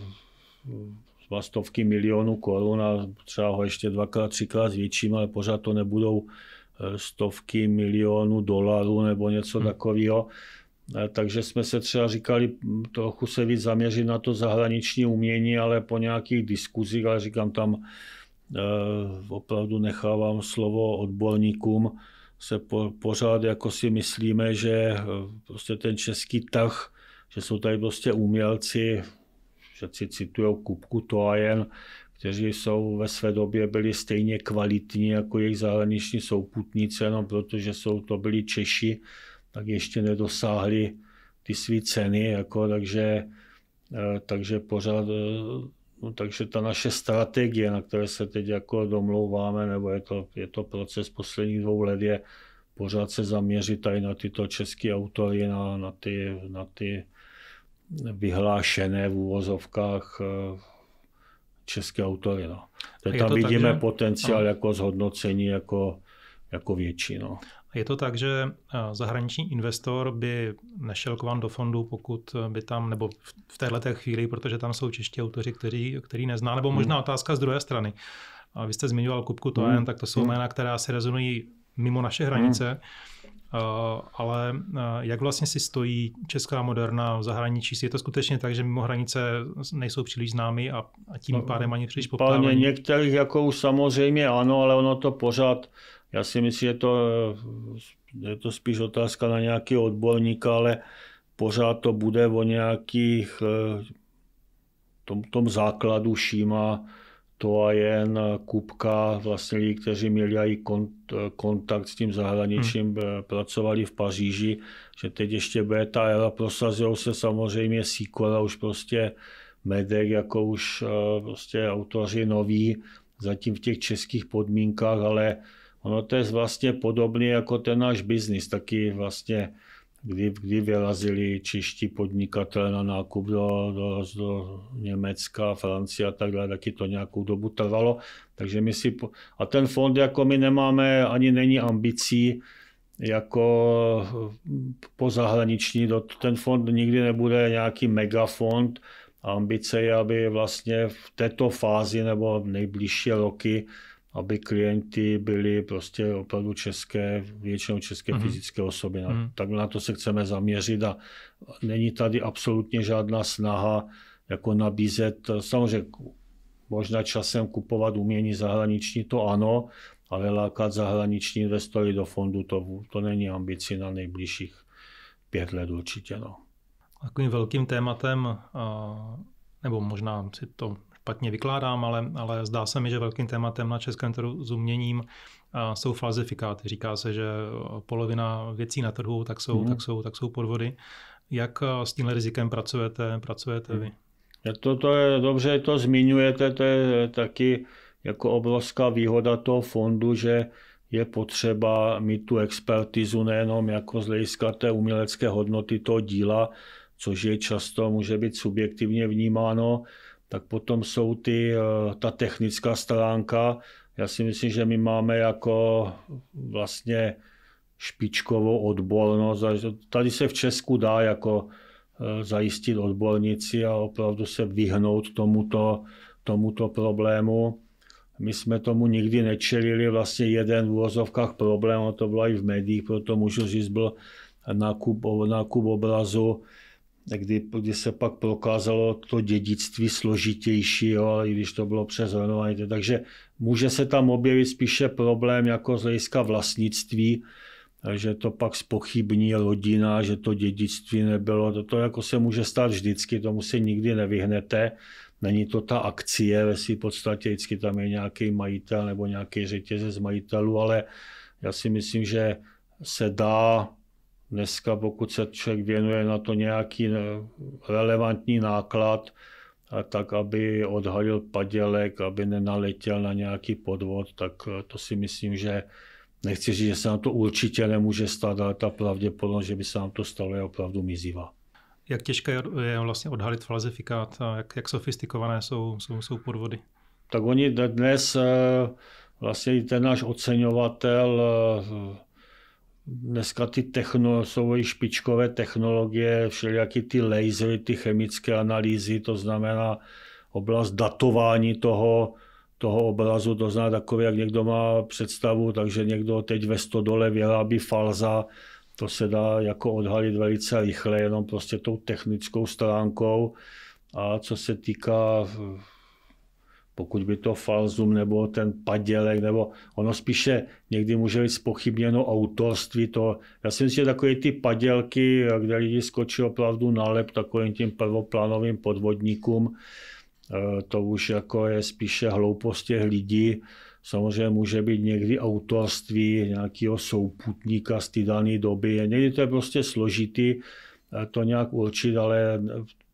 dva stovky milionů korun a třeba ho ještě dvakrát, třikrát zvětším, ale pořád to nebudou eh, stovky milionů dolarů nebo něco hmm. takového. Eh, takže jsme se třeba říkali hm, trochu se víc zaměřit na to zahraniční umění, ale po nějakých diskuzích, ale říkám tam, eh, opravdu nechávám slovo odborníkům, se po, pořád jako si myslíme, že eh, prostě ten český tah, že jsou tady prostě umělci, že si citují Kupku Toajen, kteří jsou ve své době byli stejně kvalitní jako jejich zahraniční souputníci, no protože jsou to byli Češi, tak ještě nedosáhli ty své ceny, jako, takže, eh, takže pořád eh, No, takže ta naše strategie, na které se teď jako domlouváme, nebo je to, je to proces posledních dvou let, je pořád se zaměřit tady na tyto české autory, na, na, ty, na ty vyhlášené v úvozovkách eh, české autory. No. tam vidíme tak, že... potenciál ano. jako zhodnocení jako, jako větší. No. Je to tak, že eh, zahraniční investor by nešel k vám do fondu, pokud eh, by tam, nebo v této chvíli, protože tam jsou čeští autoři, který, který nezná, nebo možná hmm. otázka z druhé strany. A vy jste zmiňoval Kupku Toen, hmm. tak to jsou hmm. jména, která se rezonují mimo naše hranice. Hmm. Eh, ale jak vlastně si stojí česká moderna v zahraničí? Je to skutečně tak, že mimo hranice nejsou příliš známy a, tím pádem ani příliš poptávají? Některých jako samozřejmě ano, ale ono to pořád já si myslím, že to, je to spíš otázka na nějaký odborníka, ale pořád to bude o nějakých eh, tom, tom základu Šíma, jen Kupka, vlastně lidi, kteří měli kont, kontakt s tím zahraničím, hmm. Eh, pracovali v Paříži, že teď ještě ta era prosazují se samozřejmě Sikora už prostě Medek jako už eh, prostě autoři noví, zatím v těch českých podmínkách, ale Ono to je vlastně podobné jako ten náš biznis, taky vlastně kdy, kdy vyrazili čeští podnikatelé na nákup do, do, do Německa, Francie a tak dále, taky to nějakou dobu trvalo. Takže my si, a ten fond jako my nemáme, ani není ambicí jako po zahraniční, ten fond nikdy nebude nějaký megafond, ambice je, aby vlastně v této fázi nebo nejbližší roky aby klienti byli prostě opravdu české, většinou české mm-hmm. fyzické osoby. mm-hmm. Tak na to se chceme zaměřit a není tady absolutně žádná snaha jako nabízet, samozřejmě možná časem kupovat umění zahraniční, to ano, ale lákat zahraniční investory do fondu, to, to není ambici na nejbližších pět let určitě. No. Takovým velkým tématem, nebo možná si to špatně vykládám, ale, ale zdá se mi, že velkým tématem na českém trhu s uměním jsou falzifikáty. Říká se, že e, polovina věcí na trhu tak jsou, mm. tak jsou, tak jsou podvody. Jak e, s tímhle rizikem pracujete, pracujete mm. vy? To, to je, dobře to zmiňujete, to je e, taky jako obrovská výhoda toho fondu, že je potřeba mít tu expertizu nejenom jako z hlediska té umělecké hodnoty toho díla, což je často může být subjektivně vnímáno, tak potom jsou ty, eh, ta technická stránka. Já si myslím, že my máme jako vlastně špičkovou odbornost. Tady se v Česku dá jako eh, zajistit odbornici a opravdu se vyhnout tomuto, tomuto problému. My jsme tomu nikdy nečelili, vlastně jeden v úvozovkách problém, a to bylo i v médiích, proto můžu říct, byl nákup, nákup obrazu kdy, kdy se pak prokázalo to dědictví složitější, jo, ale i když to bylo přes Renovajte. Takže může se tam objevit spíše problém jako z hlediska vlastnictví, že to pak spochybní rodina, že to dědictví nebylo. To, to jako se může stát vždycky, tomu se nikdy nevyhnete. Není to ta akcie, ve své podstatě vždycky tam je nějaký majitel nebo nějaký řetězec majitelů, ale já si myslím, že se dá Dneska, pokud se člověk věnuje na to nějaký eh, relevantní náklad, a tak aby odhalil padělek, aby nenaletěl na nějaký podvod, tak eh, to si myslím, že nechci říct, že se nám to určitě nemůže stát, ale ta pravděpodobnost, že by se nám to stalo, je opravdu mizivá. Jak těžké je vlastně odhalit falzifikát a jak, jak sofistikované jsou, jsou, jsou podvody? Tak oni dnes eh, vlastně ten náš oceňovatel Dneska ty techno, jsou i špičkové technologie, všelijaké ty lasery, ty chemické analýzy, to znamená oblast datování toho, toho obrazu, to znamená takové, jak někdo má představu, takže někdo teď ve Stodole vyrábí falza, to se dá jako odhalit velice rychle, jenom prostě tou technickou stránkou. A co se týká pokud by to falzum nebo ten padělek, nebo ono spíše někdy může být spochybněno autorství. To, já si myslím, že takové ty padělky, kde lidi skočí opravdu nálep takovým tím prvoplánovým podvodníkům, eh, to už jako je spíše hloupost těch lidí. Samozřejmě může být někdy autorství nějakého souputníka z té dané doby. Někdy to je prostě složitý eh, to nějak určit, ale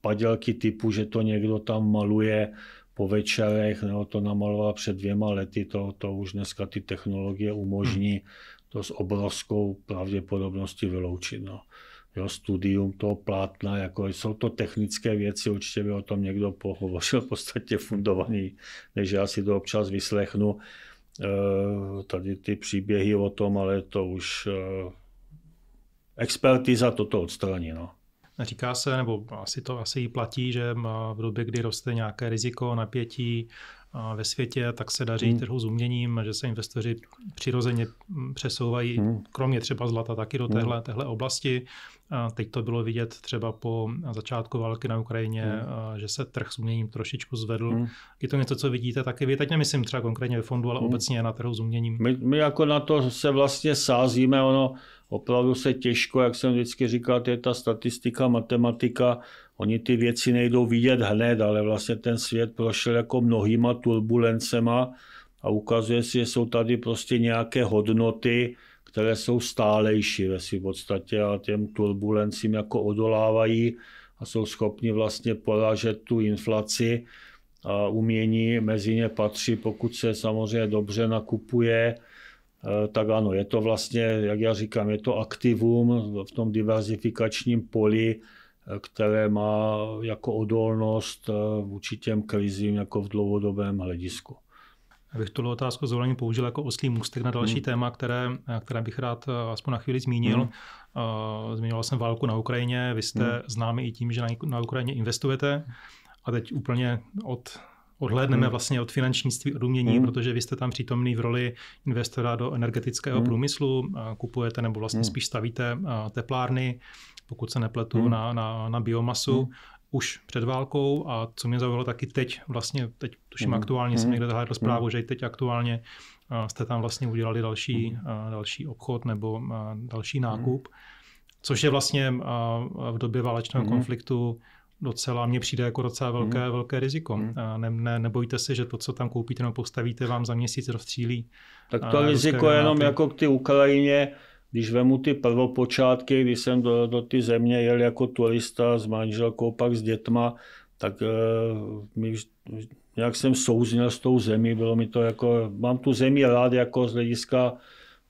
padělky typu, že to někdo tam maluje, po večerech, nebo to namaloval před dvěma lety, to, to už dneska ty technologie umožní to s obrovskou pravděpodobností vyloučit. No. Jo, studium toho plátna, jako jsou to technické věci, určitě by o tom někdo pohovořil podstatě fundovaný, než já si to občas vyslechnu. E, tady ty příběhy o tom, ale to už e, expertiza toto odstraní. No. Říká se, nebo asi to asi i platí, že v době, kdy roste nějaké riziko, napětí ve světě, tak se daří hmm. trhu s uměním, že se investoři přirozeně mm, přesouvají, hmm. kromě třeba zlata, taky do hmm. téhle, téhle oblasti. Teď to bylo vidět třeba po začátku války na Ukrajině, hmm. že se trh s uměním trošičku zvedl. Hmm. Je to něco, co vidíte taky vy? Teď nemyslím třeba konkrétně ve fondu, ale hmm. obecně na trhu s uměním. My, my jako na to se vlastně sázíme. Ono, opravdu se těžko, jak jsem vždycky říkal, to je ta statistika, matematika, oni ty věci nejdou vidět hned, ale vlastně ten svět prošel jako mnohýma turbulencema a ukazuje si, že jsou tady prostě nějaké hodnoty, které jsou stálejší ve svým podstatě a těm turbulencím jako odolávají a jsou schopni vlastně poražet tu inflaci a umění mezi ně patří, pokud se samozřejmě dobře nakupuje, Eh, tak ano, je to vlastně, jak já říkám, je to aktivum v tom diverzifikačním poli, eh, které má jako odolnost eh, vůči těm krizím jako v dlouhodobém hledisku. bych tuhle otázku zvolení použil jako oslý můstek na další hmm. téma, které, které bych rád aspoň na chvíli zmínil. Hmm. Zmiňoval jsem válku na Ukrajině, vy jste hmm. známi i tím, že na Ukrajině investujete. A teď úplně od odhlédneme hmm. vlastně od finančníctví, od umění, hmm. protože vy jste tam přítomný v roli investora do energetického hmm. průmyslu, kupujete nebo vlastně hmm. spíš stavíte teplárny, pokud se nepletu, hmm. na, na, na biomasu. Hmm už před válkou a co mě zaujalo taky teď, vlastně teď tuším mm. aktuálně, mm. jsem hmm. někde zahledl hmm. zprávu, mm. že teď aktuálně jste tam vlastně udělali další, mm. další obchod nebo další hmm. nákup, mm. což je vlastně v době válečného mm. konfliktu docela, mně přijde jako docela hmm. velké, hmm. velké riziko. Hmm. Ne, ne, nebojte se, že to, co tam koupíte nebo postavíte, vám za měsíc rozstřílí. Tak to riziko je jenom jako k ty Ukrajině, když vemu ty prvopočátky, když jsem do, do ty země jel jako turista s manželkou, pak s dětma, tak uh, eh, my, nějak jsem souzněl s tou zemí, bylo mi to jako, mám tu zemi rád jako z hlediska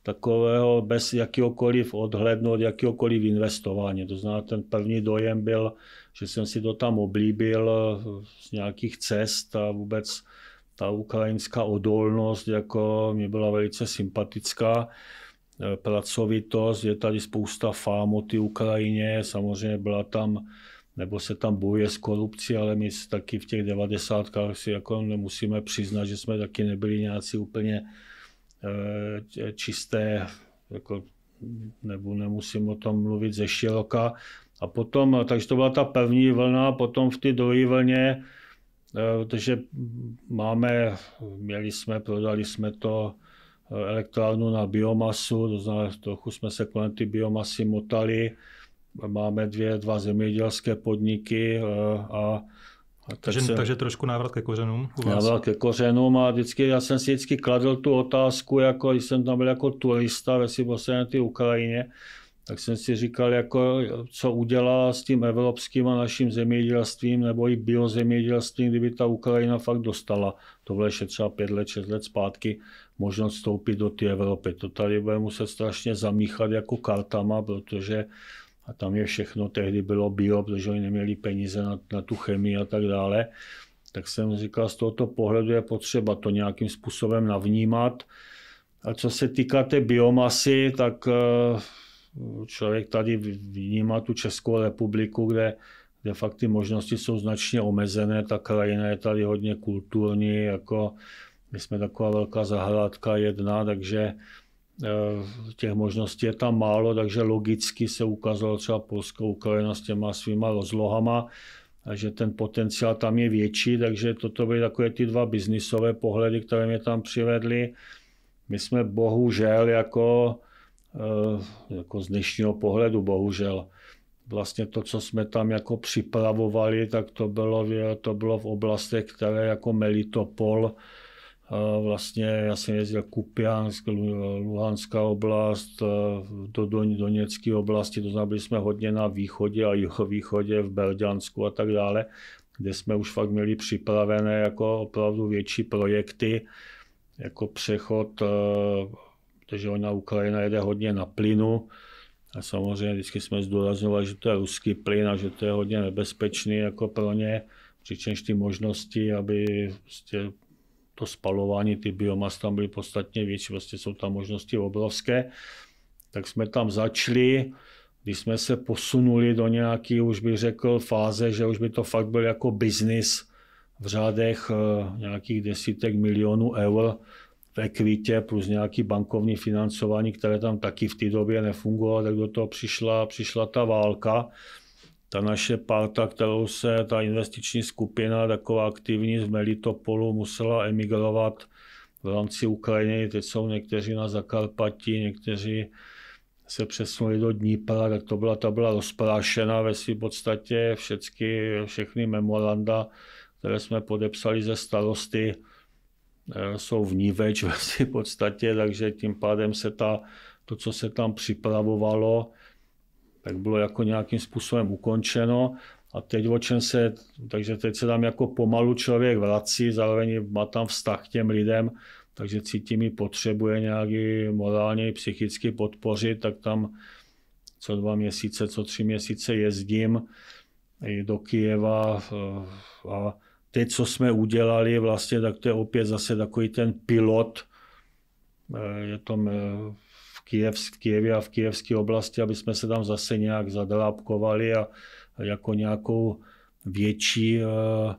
takového bez jakýhokoliv odhlednout, jakýkoliv investování. To znamená, ten první dojem byl, že jsem si to tam oblíbil eh, z nějakých cest a vůbec ta ukrajinská odolnost jako mě byla velice sympatická. Eh, Pracovitost, je tady spousta fám Ukrajině, samozřejmě byla tam nebo se tam bojuje s korupcí, ale my taky v těch devadesátkách si jako nemusíme přiznat, že jsme taky nebyli nějací úplně Eh, čisté, jako, nebo nemusím o tom mluvit ze široka. A potom, takže to byla ta první vlna, potom v té druhé vlně, eh, protože máme, měli jsme, prodali jsme to eh, elektrárnu na biomasu, to znamená, trochu jsme se kolem ty biomasy motali, máme dvě, dva zemědělské podniky a takže, jsem, takže trošku návrat ke kořenům? Návrat ke kořenům a vždycky, já jsem si vždycky kladl tu otázku, jako když jsem tam byl jako turista ve Siboslanety Ukrajině, tak jsem si říkal, jako, co udělá s tím evropským a naším zemědělstvím nebo i biozemědělstvím, kdyby ta Ukrajina fakt dostala, tohle ještě třeba pět let, šest let zpátky, možnost vstoupit do té Evropy. To tady bude muset strašně zamíchat jako kartama, protože a tam je všechno, tehdy bylo bio, protože oni neměli peníze na, na tu chemii a tak dále, tak jsem říkal, z tohoto pohledu je potřeba to nějakým způsobem navnímat. A co se týká té biomasy, tak eh, člověk tady vnímá tu Českou republiku, kde kde fakt ty možnosti jsou značně omezené, ta krajina je tady hodně kulturní, jako my jsme taková velká zahrádka jedna, takže Eh, těch možností je tam málo, takže logicky se ukázalo třeba Polsko, Ukrajina s těma svýma rozlohama, takže ten potenciál tam je větší, takže toto byly takové ty dva biznisové pohledy, které mě tam přivedly. My jsme bohužel jako, eh, jako z dnešního pohledu, bohužel, vlastně to, co jsme tam jako připravovali, tak to bylo, to bylo v oblastech, které jako Melitopol, Vlastně já jsem jezdil Kupiansk, Luhanská oblast, eh, do Doněcké oblasti, to znamená, byli jsme hodně na východě a jihovýchodě, v Belďansku a tak dále, kde jsme už fakt měli připravené jako opravdu větší projekty, jako přechod, eh, protože ona Ukrajina jede hodně na plynu, a samozřejmě vždycky jsme zdůrazňovali, že to je ruský plyn a že to je hodně nebezpečný jako pro ně, přičemž ty možnosti, aby prostě to spalování, ty biomas tam byly podstatně větší, vlastně jsou tam možnosti obrovské. Tak jsme tam začali, když jsme se posunuli do nějaké, už bych řekl, fáze, že už by to fakt byl jako biznis v řádech eh, nějakých desítek milionů eur v ekvitě plus nějaký bankovní financování, které tam taky v té době nefungovalo, tak do toho přišla, přišla ta válka ta naše parta, kterou se ta investiční skupina, taková aktivní z Melitopolu, musela emigrovat v rámci Ukrajiny. Teď jsou někteří na Zakarpatí, někteří se přesunuli do Dnípra, tak to byla, ta byla rozprášena ve své podstatě všechny, všechny memoranda, které jsme podepsali ze starosty, eh, jsou v níveč ve své podstatě, takže tím pádem se ta, to, co se tam připravovalo, tak bylo jako nějakým způsobem ukončeno. A teď o čem se, takže teď se tam jako pomalu člověk vrací, zároveň má tam vztah k těm lidem, takže cítím i potřebuje nějaký morálně i psychicky podpořit, tak tam co dva měsíce, co tři měsíce jezdím i do Kijeva eh, a teď, co jsme udělali, vlastně, tak to je opět zase takový ten pilot, eh, je tam Kiev, v Kijevě a v kijevské oblasti, aby jsme se tam zase nějak zadlápkovali a, jako nějakou větší, eh, eh,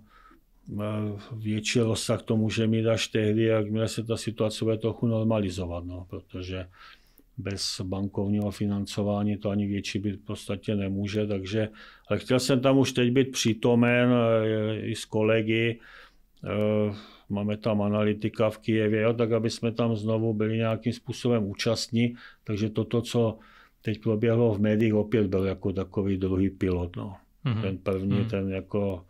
větší rozsah to může mít až tehdy, jakmile se ta situace bude trochu normalizovat, no, protože bez bankovního financování to ani větší být v podstatě nemůže, takže ale chtěl jsem tam už teď být přítomen eh, i s kolegy, máme tam analytika v Kijevě, jo, tak aby jsme tam znovu byli nějakým způsobem účastní, takže toto, co teď proběhlo v médiích, opět byl jako takový druhý pilot. No. Mm-hmm. Ten první, mm-hmm. ten jako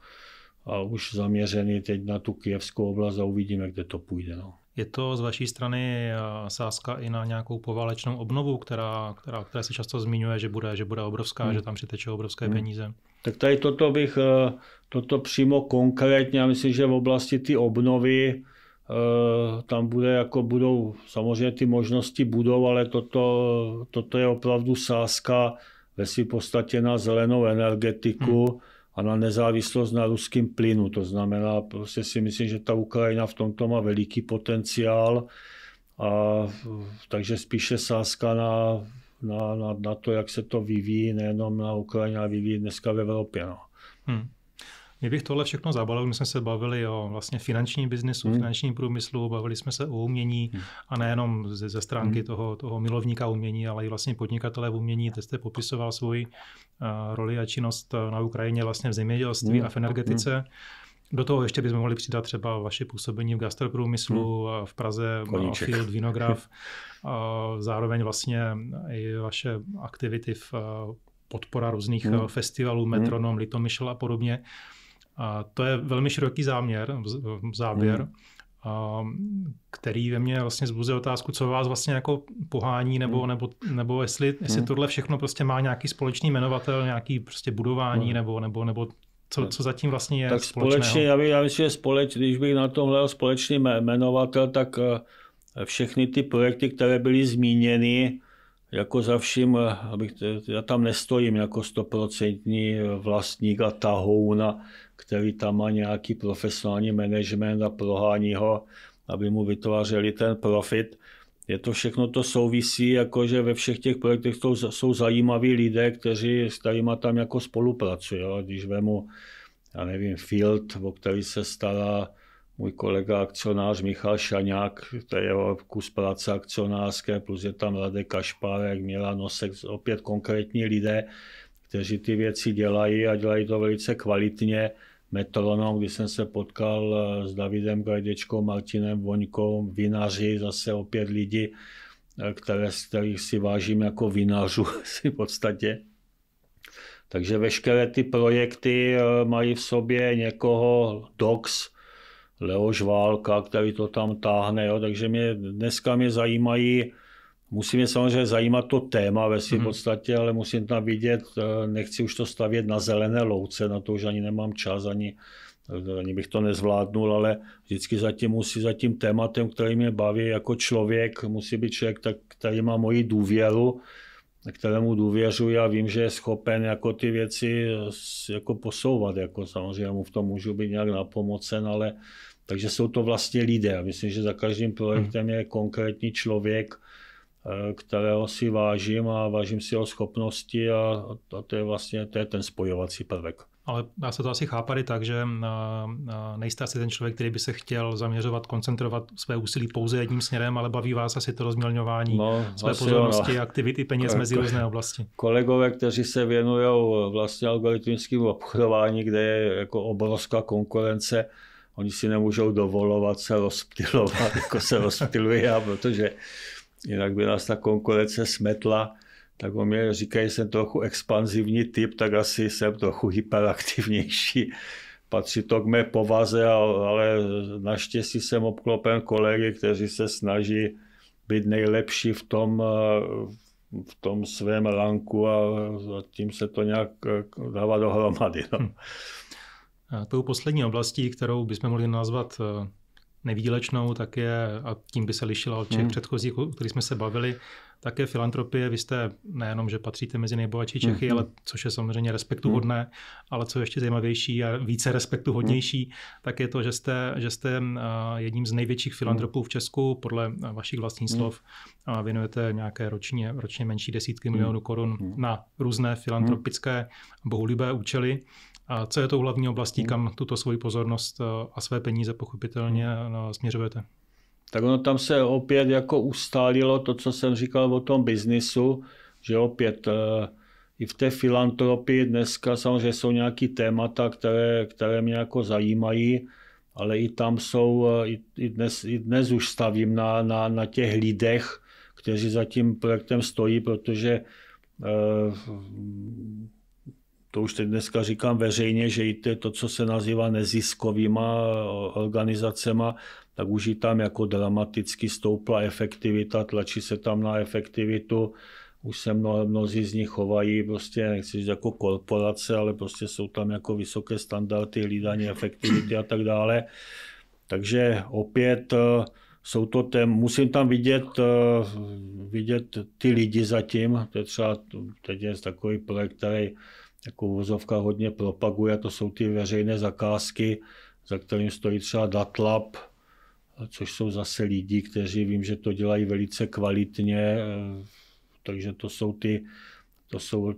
a už zaměřený teď na tu kijevskou oblast a uvidíme, kde to půjde. No. Je to z vaší strany eh, sázka i na nějakou poválečnou obnovu, která, která, která se často zmiňuje, že bude, že bude obrovská, hmm. že tam přiteče obrovské hmm. peníze? Tak tady toto bych, eh, toto přímo konkrétně, já myslím, že v oblasti ty obnovy, eh, tam bude jako budou, samozřejmě ty možnosti budou, ale toto, toto je opravdu sázka ve své podstatě na zelenou energetiku. Hmm a na nezávislost na ruském plynu. To znamená, prostě si myslím, že ta Ukrajina v tomto má veliký potenciál, a, takže spíše sázka na, na, na, na to, jak se to vyvíjí, nejenom na Ukrajině, ale vyvíjí dneska v Evropě. No. Hmm. Mě bych tohle všechno zabalil, my jsme se bavili o vlastně finančním biznesu, hmm. finančním průmyslu, bavili jsme se o umění hmm. a nejenom ze, ze stránky hmm. toho, toho milovníka umění, ale i vlastně podnikatele v umění. Teď jste popisoval svoji uh, roli a činnost eh, na Ukrajině vlastně v zemědělství hmm. a v energetice. Hmm. Do toho ještě bychom mohli přidat třeba vaše působení v gastroprůmyslu, hmm. v Praze, eh, Koníček. Field, Vinograf, zároveň vlastně i vaše aktivity v podpora různých hmm. festivalů, metronom, hmm. litomyšl a podobně. Uh, a to je velmi široký záměr, záběr, mm. a, který ve mně vlastně zbuzí otázku, co vás vlastně jako pohání, nebo, mm. nebo, nebo jestli, jestli mm. tohle všechno prostě má nějaký společný jmenovatel, nějaký prostě budování, mm. nebo, nebo, nebo co, co zatím vlastně je Tak společně, já, bych, já myslím, že společ, když bych na tom hledal společný jmenovatel, tak eh, všechny ty projekty, které byly zmíněny, jako za vším, eh, abych, já tam nestojím jako stoprocentní eh, vlastník a tahoun a který tam má nějaký profesionální management a prohání ho, aby mu vytvářeli ten profit. Je to všechno to souvisí, jakože ve všech těch projektech to jsou zajímaví lidé, kteří s kterými tam jako spolupracují. Když vemu, já nevím, Field, o který se stará můj kolega akcionář Michal Šaňák, to je jeho kus práce akcionářské, plus je tam Radek Kašpárek, Míra Nosek, opět konkrétní lidé, kteří ty věci dělají a dělají to velice kvalitně. Metronom, když jsem se potkal eh, s Davidem Gajdečkou, Martinem Voňkou, vinaři, zase opět lidi, eh, které, z kterých si vážím jako vinařů si v podstatě. Takže veškeré ty projekty eh, mají v sobě někoho dox, Leoš Válka, který to tam táhne. Jo. Takže mě, dneska mě zajímají Musí mě samozřejmě zajímat to téma ve své mm-hmm. podstatě, ale musím tam vidět, eh, nechci už to stavět na zelené louce, na to už ani nemám čas, ani, eh, ani bych to nezvládnul, ale vždycky zatím musí za tím tématem, který mě baví jako člověk, musí být člověk, tak, který má moji důvěru, kterému důvěřuji a vím, že je schopen jako ty věci eh, jako posouvat. Jako samozřejmě mu v tom můžu být nějak napomocen, ale takže jsou to vlastně lidé. Myslím, že za každým projektem mhm. je konkrétní člověk, Eh, kterého si vážím a vážím si jeho schopnosti a, a to je vlastně to je ten spojovací prvek. Ale já se to asi chápali tak, že eh, eh, nejste asi ten člověk, který by se chtěl zaměřovat, koncentrovat své úsilí pouze jedním směrem, ale baví vás asi to rozmělňování no, své pozornosti, no. aktivity, peněz Ko- mezi různé oblasti. Kolegové, kteří se věnují vlastně algoritmickému obchodování, kde je jako obrovská konkurence, oni si nemůžou dovolovat se rozptilovat, jako se rozptiluje, protože jinak by nás ta konkurence smetla, tak o mě říkají, že jsem trochu expanzivní typ, tak asi jsem trochu hyperaktivnější. Patří to k mé povaze, ale naštěstí jsem obklopen kolegy, kteří se snaží být nejlepší v tom, eh, v tom svém ranku a tím se to nějak eh, dává dohromady. No. Hm. tou poslední oblastí, kterou bychom mohli nazvat eh, nevýdělečnou, tak je, a tím by se lišila od těch hmm. předchozích, o kterých jsme se bavili, tak je filantropie. Vy jste nejenom, že patříte mezi nejbohatší hmm, Čechy, hmm. ale což je samozřejmě respektuhodné, hmm. ale co ještě zajímavější a více respektuhodnější, hmm. tak je to, že jste, že jste eh, jedním z největších filantropů v Česku. Podle eh, vašich vlastních hmm. slov věnujete nějaké ročně, ročně menší desítky hmm. milionů korun hmm. na různé hmm. filantropické bohulibé účely. A co je tou hlavní oblastí, hmm. kam tuto svoji pozornost eh, a své peníze pochopitelně hmm. směřujete? Tak ono tam se opět jako ustálilo to, co jsem říkal o tom biznisu, že opět eh, i v té filantropii dneska samozřejmě jsou nějaký témata, které, které mě jako zajímají, ale i tam jsou, eh, i, i, dnes, i dnes už stavím na, na, na těch lidech, kteří za tím projektem stojí, protože to už teď dneska říkám veřejně, že i to, co se nazývá neziskovýma eh, organizacema, tak už i tam jako dramaticky stoupla efektivita, tlačí se tam na efektivitu, už se mno, mnozí z nich chovají prostě, nechci říct jako korporace, ale prostě jsou tam jako vysoké standardy hlídání efektivity a tak dále. Takže opět eh, jsou to tém, musím tam vidět, eh, vidět ty lidi zatím, to je třeba, teď je takový projekt, který jako vozovka hodně propaguje, to jsou ty veřejné zakázky, za kterým stojí třeba Datlab, což jsou zase lidi, kteří vím, že to dělají velice kvalitně, takže to jsou ty, to jsou,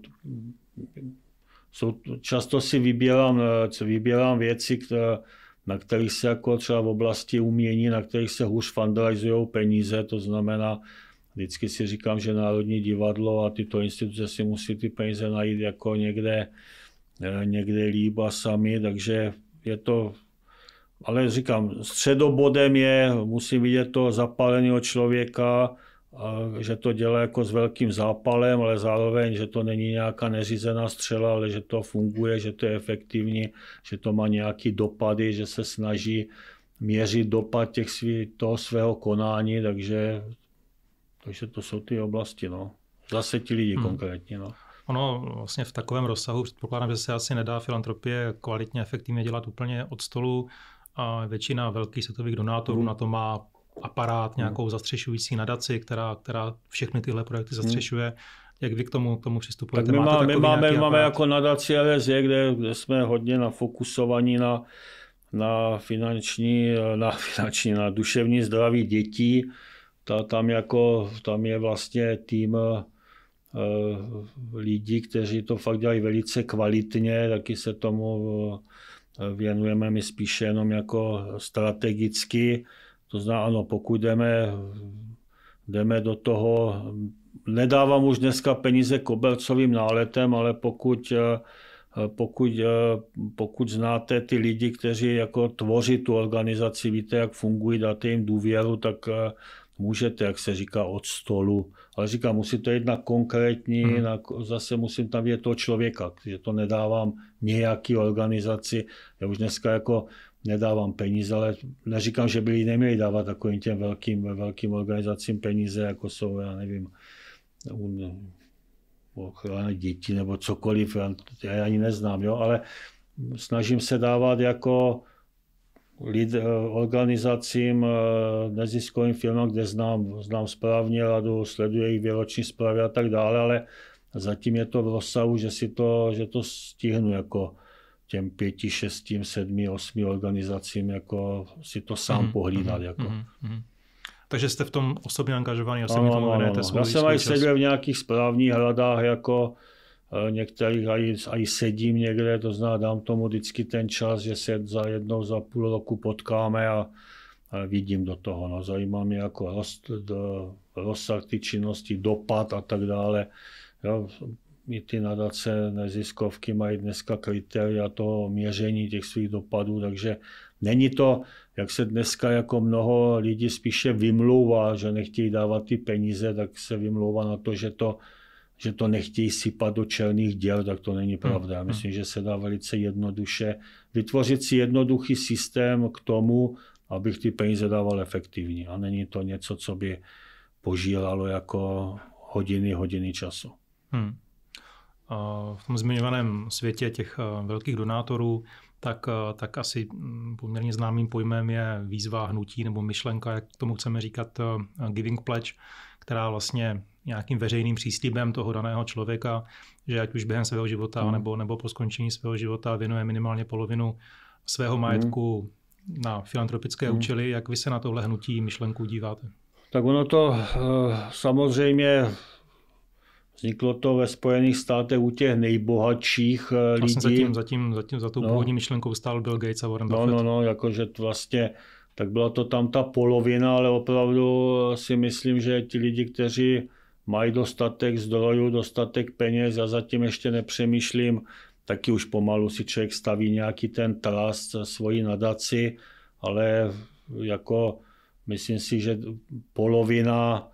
jsou často si vybírám, vybírám věci, které, na kterých se jako třeba v oblasti umění, na kterých se hůř fandalizují peníze, to znamená Vždycky si říkám, že Národní divadlo a tyto instituce si musí ty peníze najít jako někde, eh, někde líba sami, takže je to, ale říkám, středobodem je, musím vidět to zapáleného člověka, že to dělá jako s velkým zápalem, ale zároveň, že to není nějaká neřízená střela, ale že to funguje, že to je efektivní, že to má nějaký dopady, že se snaží měřit dopad těch svý, toho svého konání, takže takže to jsou ty oblasti, no. Zase ti lidi hmm. konkrétně, no. Ono vlastně v takovém rozsahu předpokládám, že se asi nedá filantropie kvalitně, efektivně dělat úplně od stolu. A většina velkých světových donátorů hmm. na to má aparát, hmm. nějakou hmm. zastřešující nadaci, která, která všechny tyhle projekty hmm. zastřešuje. Hmm. Jak vy k tomu, k tomu přistupujete? Tak my, Máte my máme, máme jako nadaci LSJ, kde, kde jsme hodně nafokusovaní na, na finanční, na finanční, na duševní zdraví dětí ta, tam, jako, tam je vlastně tým eh, lidí, kteří to fakt dělají velice kvalitně, taky se tomu eh, věnujeme my spíše jenom jako strategicky. To znamená, ano, pokud jdeme, jdeme do toho, nedávám už dneska peníze kobercovým náletem, ale pokud, eh, pokud, pokud znáte ty lidi, kteří jako tvoří tu organizaci, víte, jak fungují, dáte jim důvěru, tak můžete, jak se říká, od stolu, ale říkám, musí to jedna konkrétní, hmm. na, zase musím tam vidět toho člověka, že to nedávám nějaký organizaci, já už dneska jako nedávám peníze, ale neříkám, že by neměli dávat takovým těm velkým, velkým organizacím peníze, jako jsou, já nevím, ochrany děti nebo cokoliv, já, já ani neznám, jo, ale snažím se dávat jako lid, eh, organizacím, eh, neziskovým firmám, kde znám, znám správně radu, sleduji jejich výroční zprávy a tak dále, ale zatím je to v rozsahu, že si to, že to stihnu jako těm pěti, šestím, sedmi, osmi organizacím jako si to sám mm, pohlídat. Mm, jako. Mm, mm. Takže jste v tom osobně angažovaný, asi ano, mi tomu ano, ano. Já jsem i seděl v nějakých správních radách jako Eh, některých aj, aj sedím někde, to znamená, dám tomu vždycky ten čas, že se za jednou za půl roku potkáme a, a vidím do toho. No, zajímá mě jako rost, do, rozsah ty činnosti, dopad a tak dále. Jo, i ty nadace neziskovky mají dneska kritéria toho měření těch svých dopadů, takže není to, jak se dneska jako mnoho lidí spíše vymlouvá, že nechtějí dávat ty peníze, tak se vymlouvá na to, že to že to nechtějí sypat do čelných děl, tak to není pravda. Hmm, hmm. Myslím, že se dá velice jednoduše vytvořit si jednoduchý systém k tomu, abych ty peníze dával efektivně. A není to něco, co by požíralo jako hodiny, hodiny času. Hmm. V tom zmiňovaném světě těch eh, velkých donátorů, tak, eh, tak asi mm, poměrně známým pojmem je výzva hnutí nebo myšlenka, jak tomu chceme říkat, eh, giving pledge, která vlastně nějakým veřejným příslibem toho daného člověka, že ať už během svého života mm. nebo, nebo po skončení svého života věnuje minimálně polovinu svého majetku mm. na filantropické mm. účely. Jak vy se na tohle hnutí myšlenku díváte? Tak ono to eh, samozřejmě Vzniklo to ve Spojených státech u těch nejbohatších eh, lidí. Vlastně zatím, zatím, zatím za tou no. původní myšlenkou stál Bill Gates a Warren no, Buffett. No, no, no, jakože vlastně, tak byla to tam ta polovina, ale opravdu eh, si myslím, že ti lidi, kteří mají dostatek zdrojů, dostatek peněz, já zatím ještě nepřemýšlím, taky už pomalu si člověk staví nějaký ten trust, svoji nadaci, ale jako myslím si, že polovina,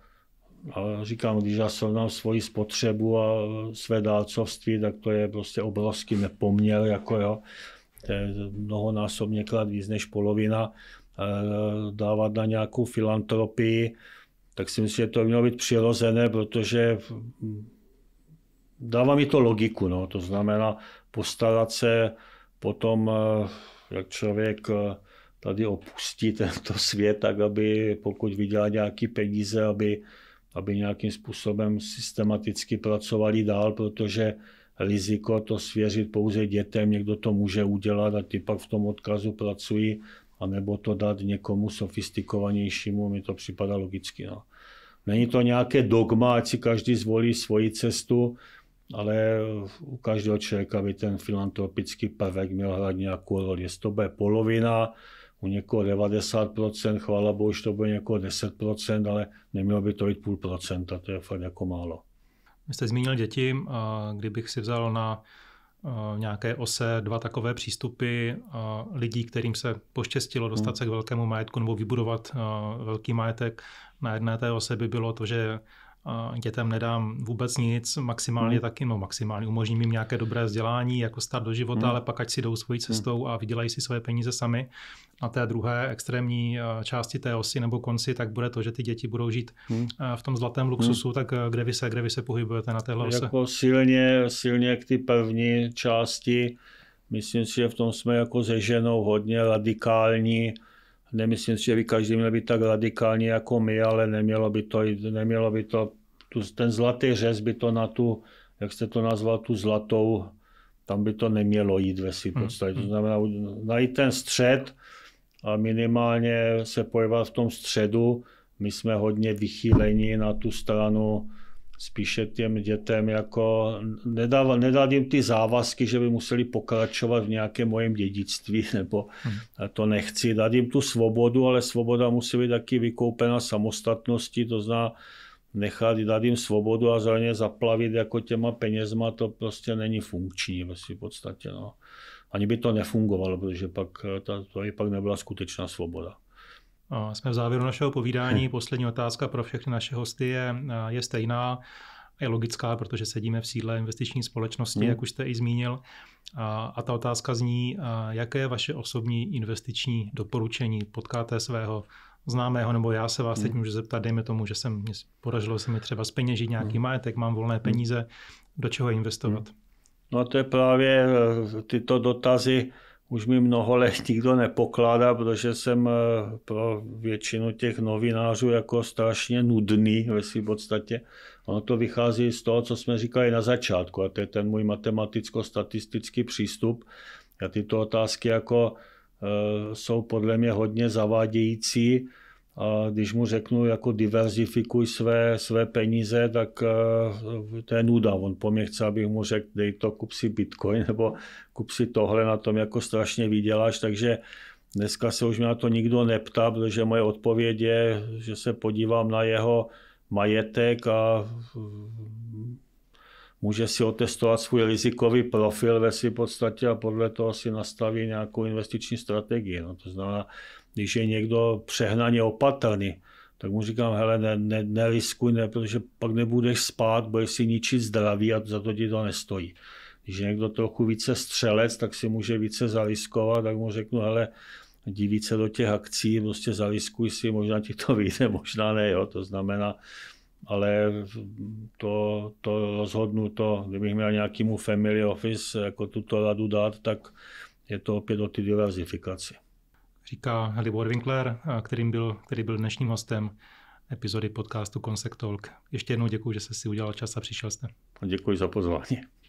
a říkám, když já srovnám svoji spotřebu a své dálcovství, tak to je prostě obrovský nepoměr, jako jo, to je mnohonásobně krát víc než polovina, eh, dávat na nějakou filantropii, tak si myslím, že to mělo být přirozené, protože dává mi to logiku. No. To znamená postarat se potom, eh, jak člověk eh, tady opustí tento svět, tak aby pokud vydělá nějaký peníze, aby, aby nějakým způsobem systematicky pracovali dál, protože riziko to svěřit pouze dětem, někdo to může udělat a ty pak v tom odkazu pracují anebo to dát někomu sofistikovanějšímu, mi to připadá logicky. No. Není to nějaké dogma, ať si každý zvolí svoji cestu, ale u každého člověka by ten filantropický prvek měl hrát nějakou roli. Jestli to bude polovina, u někoho 90%, chvála bohu, že to bude někoho 10%, ale nemělo by to být půl procenta, to je fakt jako málo. Vy jste zmínil děti, kdybych si vzal na Eh, nějaké ose dva takové přístupy eh, lidí, kterým se poštěstilo dostat hmm. se k velkému majetku nebo vybudovat eh, velký majetek. Na jedné té ose by bylo to, že dětem nedám vůbec nic, maximálně hmm. taky, no maximálně umožním jim nějaké dobré vzdělání, jako start do života, hmm. ale pak ať si jdou svojí hmm. cestou hmm. a vydělají si svoje peníze sami. Na té druhé extrémní eh, části té osy nebo konci, tak bude to, že ty děti budou žít hmm. Eh, v tom zlatém luxusu, hmm. tak eh, kde vy se, kde vy se pohybujete na téhle ose? Jako silně, silně k ty první části, myslím si, že v tom jsme jako ze ženou hodně radikální, Nemyslím si, že by každý měl být tak radikální jako my, ale nemělo by to, nemělo by to ten zlatý řez by to na tu, jak jste to nazval, tu zlatou, tam by to nemělo jít ve svým hmm, podstatě. To hmm. znamená najít ten střed a minimálně se pojevat v tom středu. My jsme hodně vychýleni na tu stranu spíše těm dětem jako nedával, nedal jim ty závazky, že by museli pokračovat v nějakém mojem dědictví, nebo hmm. to nechci. Dát jim tu svobodu, ale svoboda musí být taky vykoupena samostatností, to zná nechat, dát jim svobodu a zároveň zaplavit jako těma penězma, to prostě není funkční vlastně v podstatě. No. Ani by to nefungovalo, protože pak, eh, ta, to by pak nebyla skutečná svoboda. Jsme v závěru našeho povídání. Hm. Poslední otázka pro všechny naše hosty je, je stejná. Je logická, protože sedíme v sídle investiční společnosti, mm. jak už jste i zmínil. A, a ta otázka zní, jaké je vaše osobní investiční doporučení? Potkáte svého známého, nebo já se vás mm. teď hm. můžu zeptat, dejme tomu, že jsem, podařilo se mi třeba zpeněžit nějaký mm. majetek, mám volné peníze, do čeho investovat? Hmm. No to je právě e, tyto dotazy, už mi mnoho let nikdo nepokládá, protože jsem eh, pro většinu těch novinářů jako strašně nudný ve své podstatě. Ono to vychází z toho, co jsme říkali na začátku, a to je ten můj matematicko-statistický přístup. A tyto otázky jako eh, jsou podle mě hodně zavádějící a když mu řeknu, jako diverzifikuj své, své peníze, tak uh, to je nuda. On po mě chce, abych mu řekl, dej to, kup si bitcoin, nebo kup si tohle, na tom jako strašně vyděláš, takže dneska se už mě na to nikdo neptá, protože moje odpověď je, že se podívám na jeho majetek a eh, může si otestovat svůj rizikový profil ve své podstatě a podle toho si nastaví nějakou investiční strategii. No, to znamená, když je někdo přehnaně opatrný, tak mu říkám, hele, ne, ne, neriskuj, ne, protože pak nebudeš spát, budeš si ničit zdraví a za to ti to nestojí. Když je někdo trochu více střelec, tak si může více zariskovat, tak mu řeknu, hele, díví se do těch akcí, prostě zariskuj si, možná ti to vyjde, možná ne, jo, to znamená, ale to, to rozhodnu to, kdybych měl nějakýmu family office jako tuto radu dát, tak je to opět o ty diverzifikaci říká Libor Winkler, kterým byl, který byl dnešním hostem epizody podcastu Consec Talk. Ještě jednou děkuji, že jste si udělal čas a přišel jste. Děkuji za pozvání.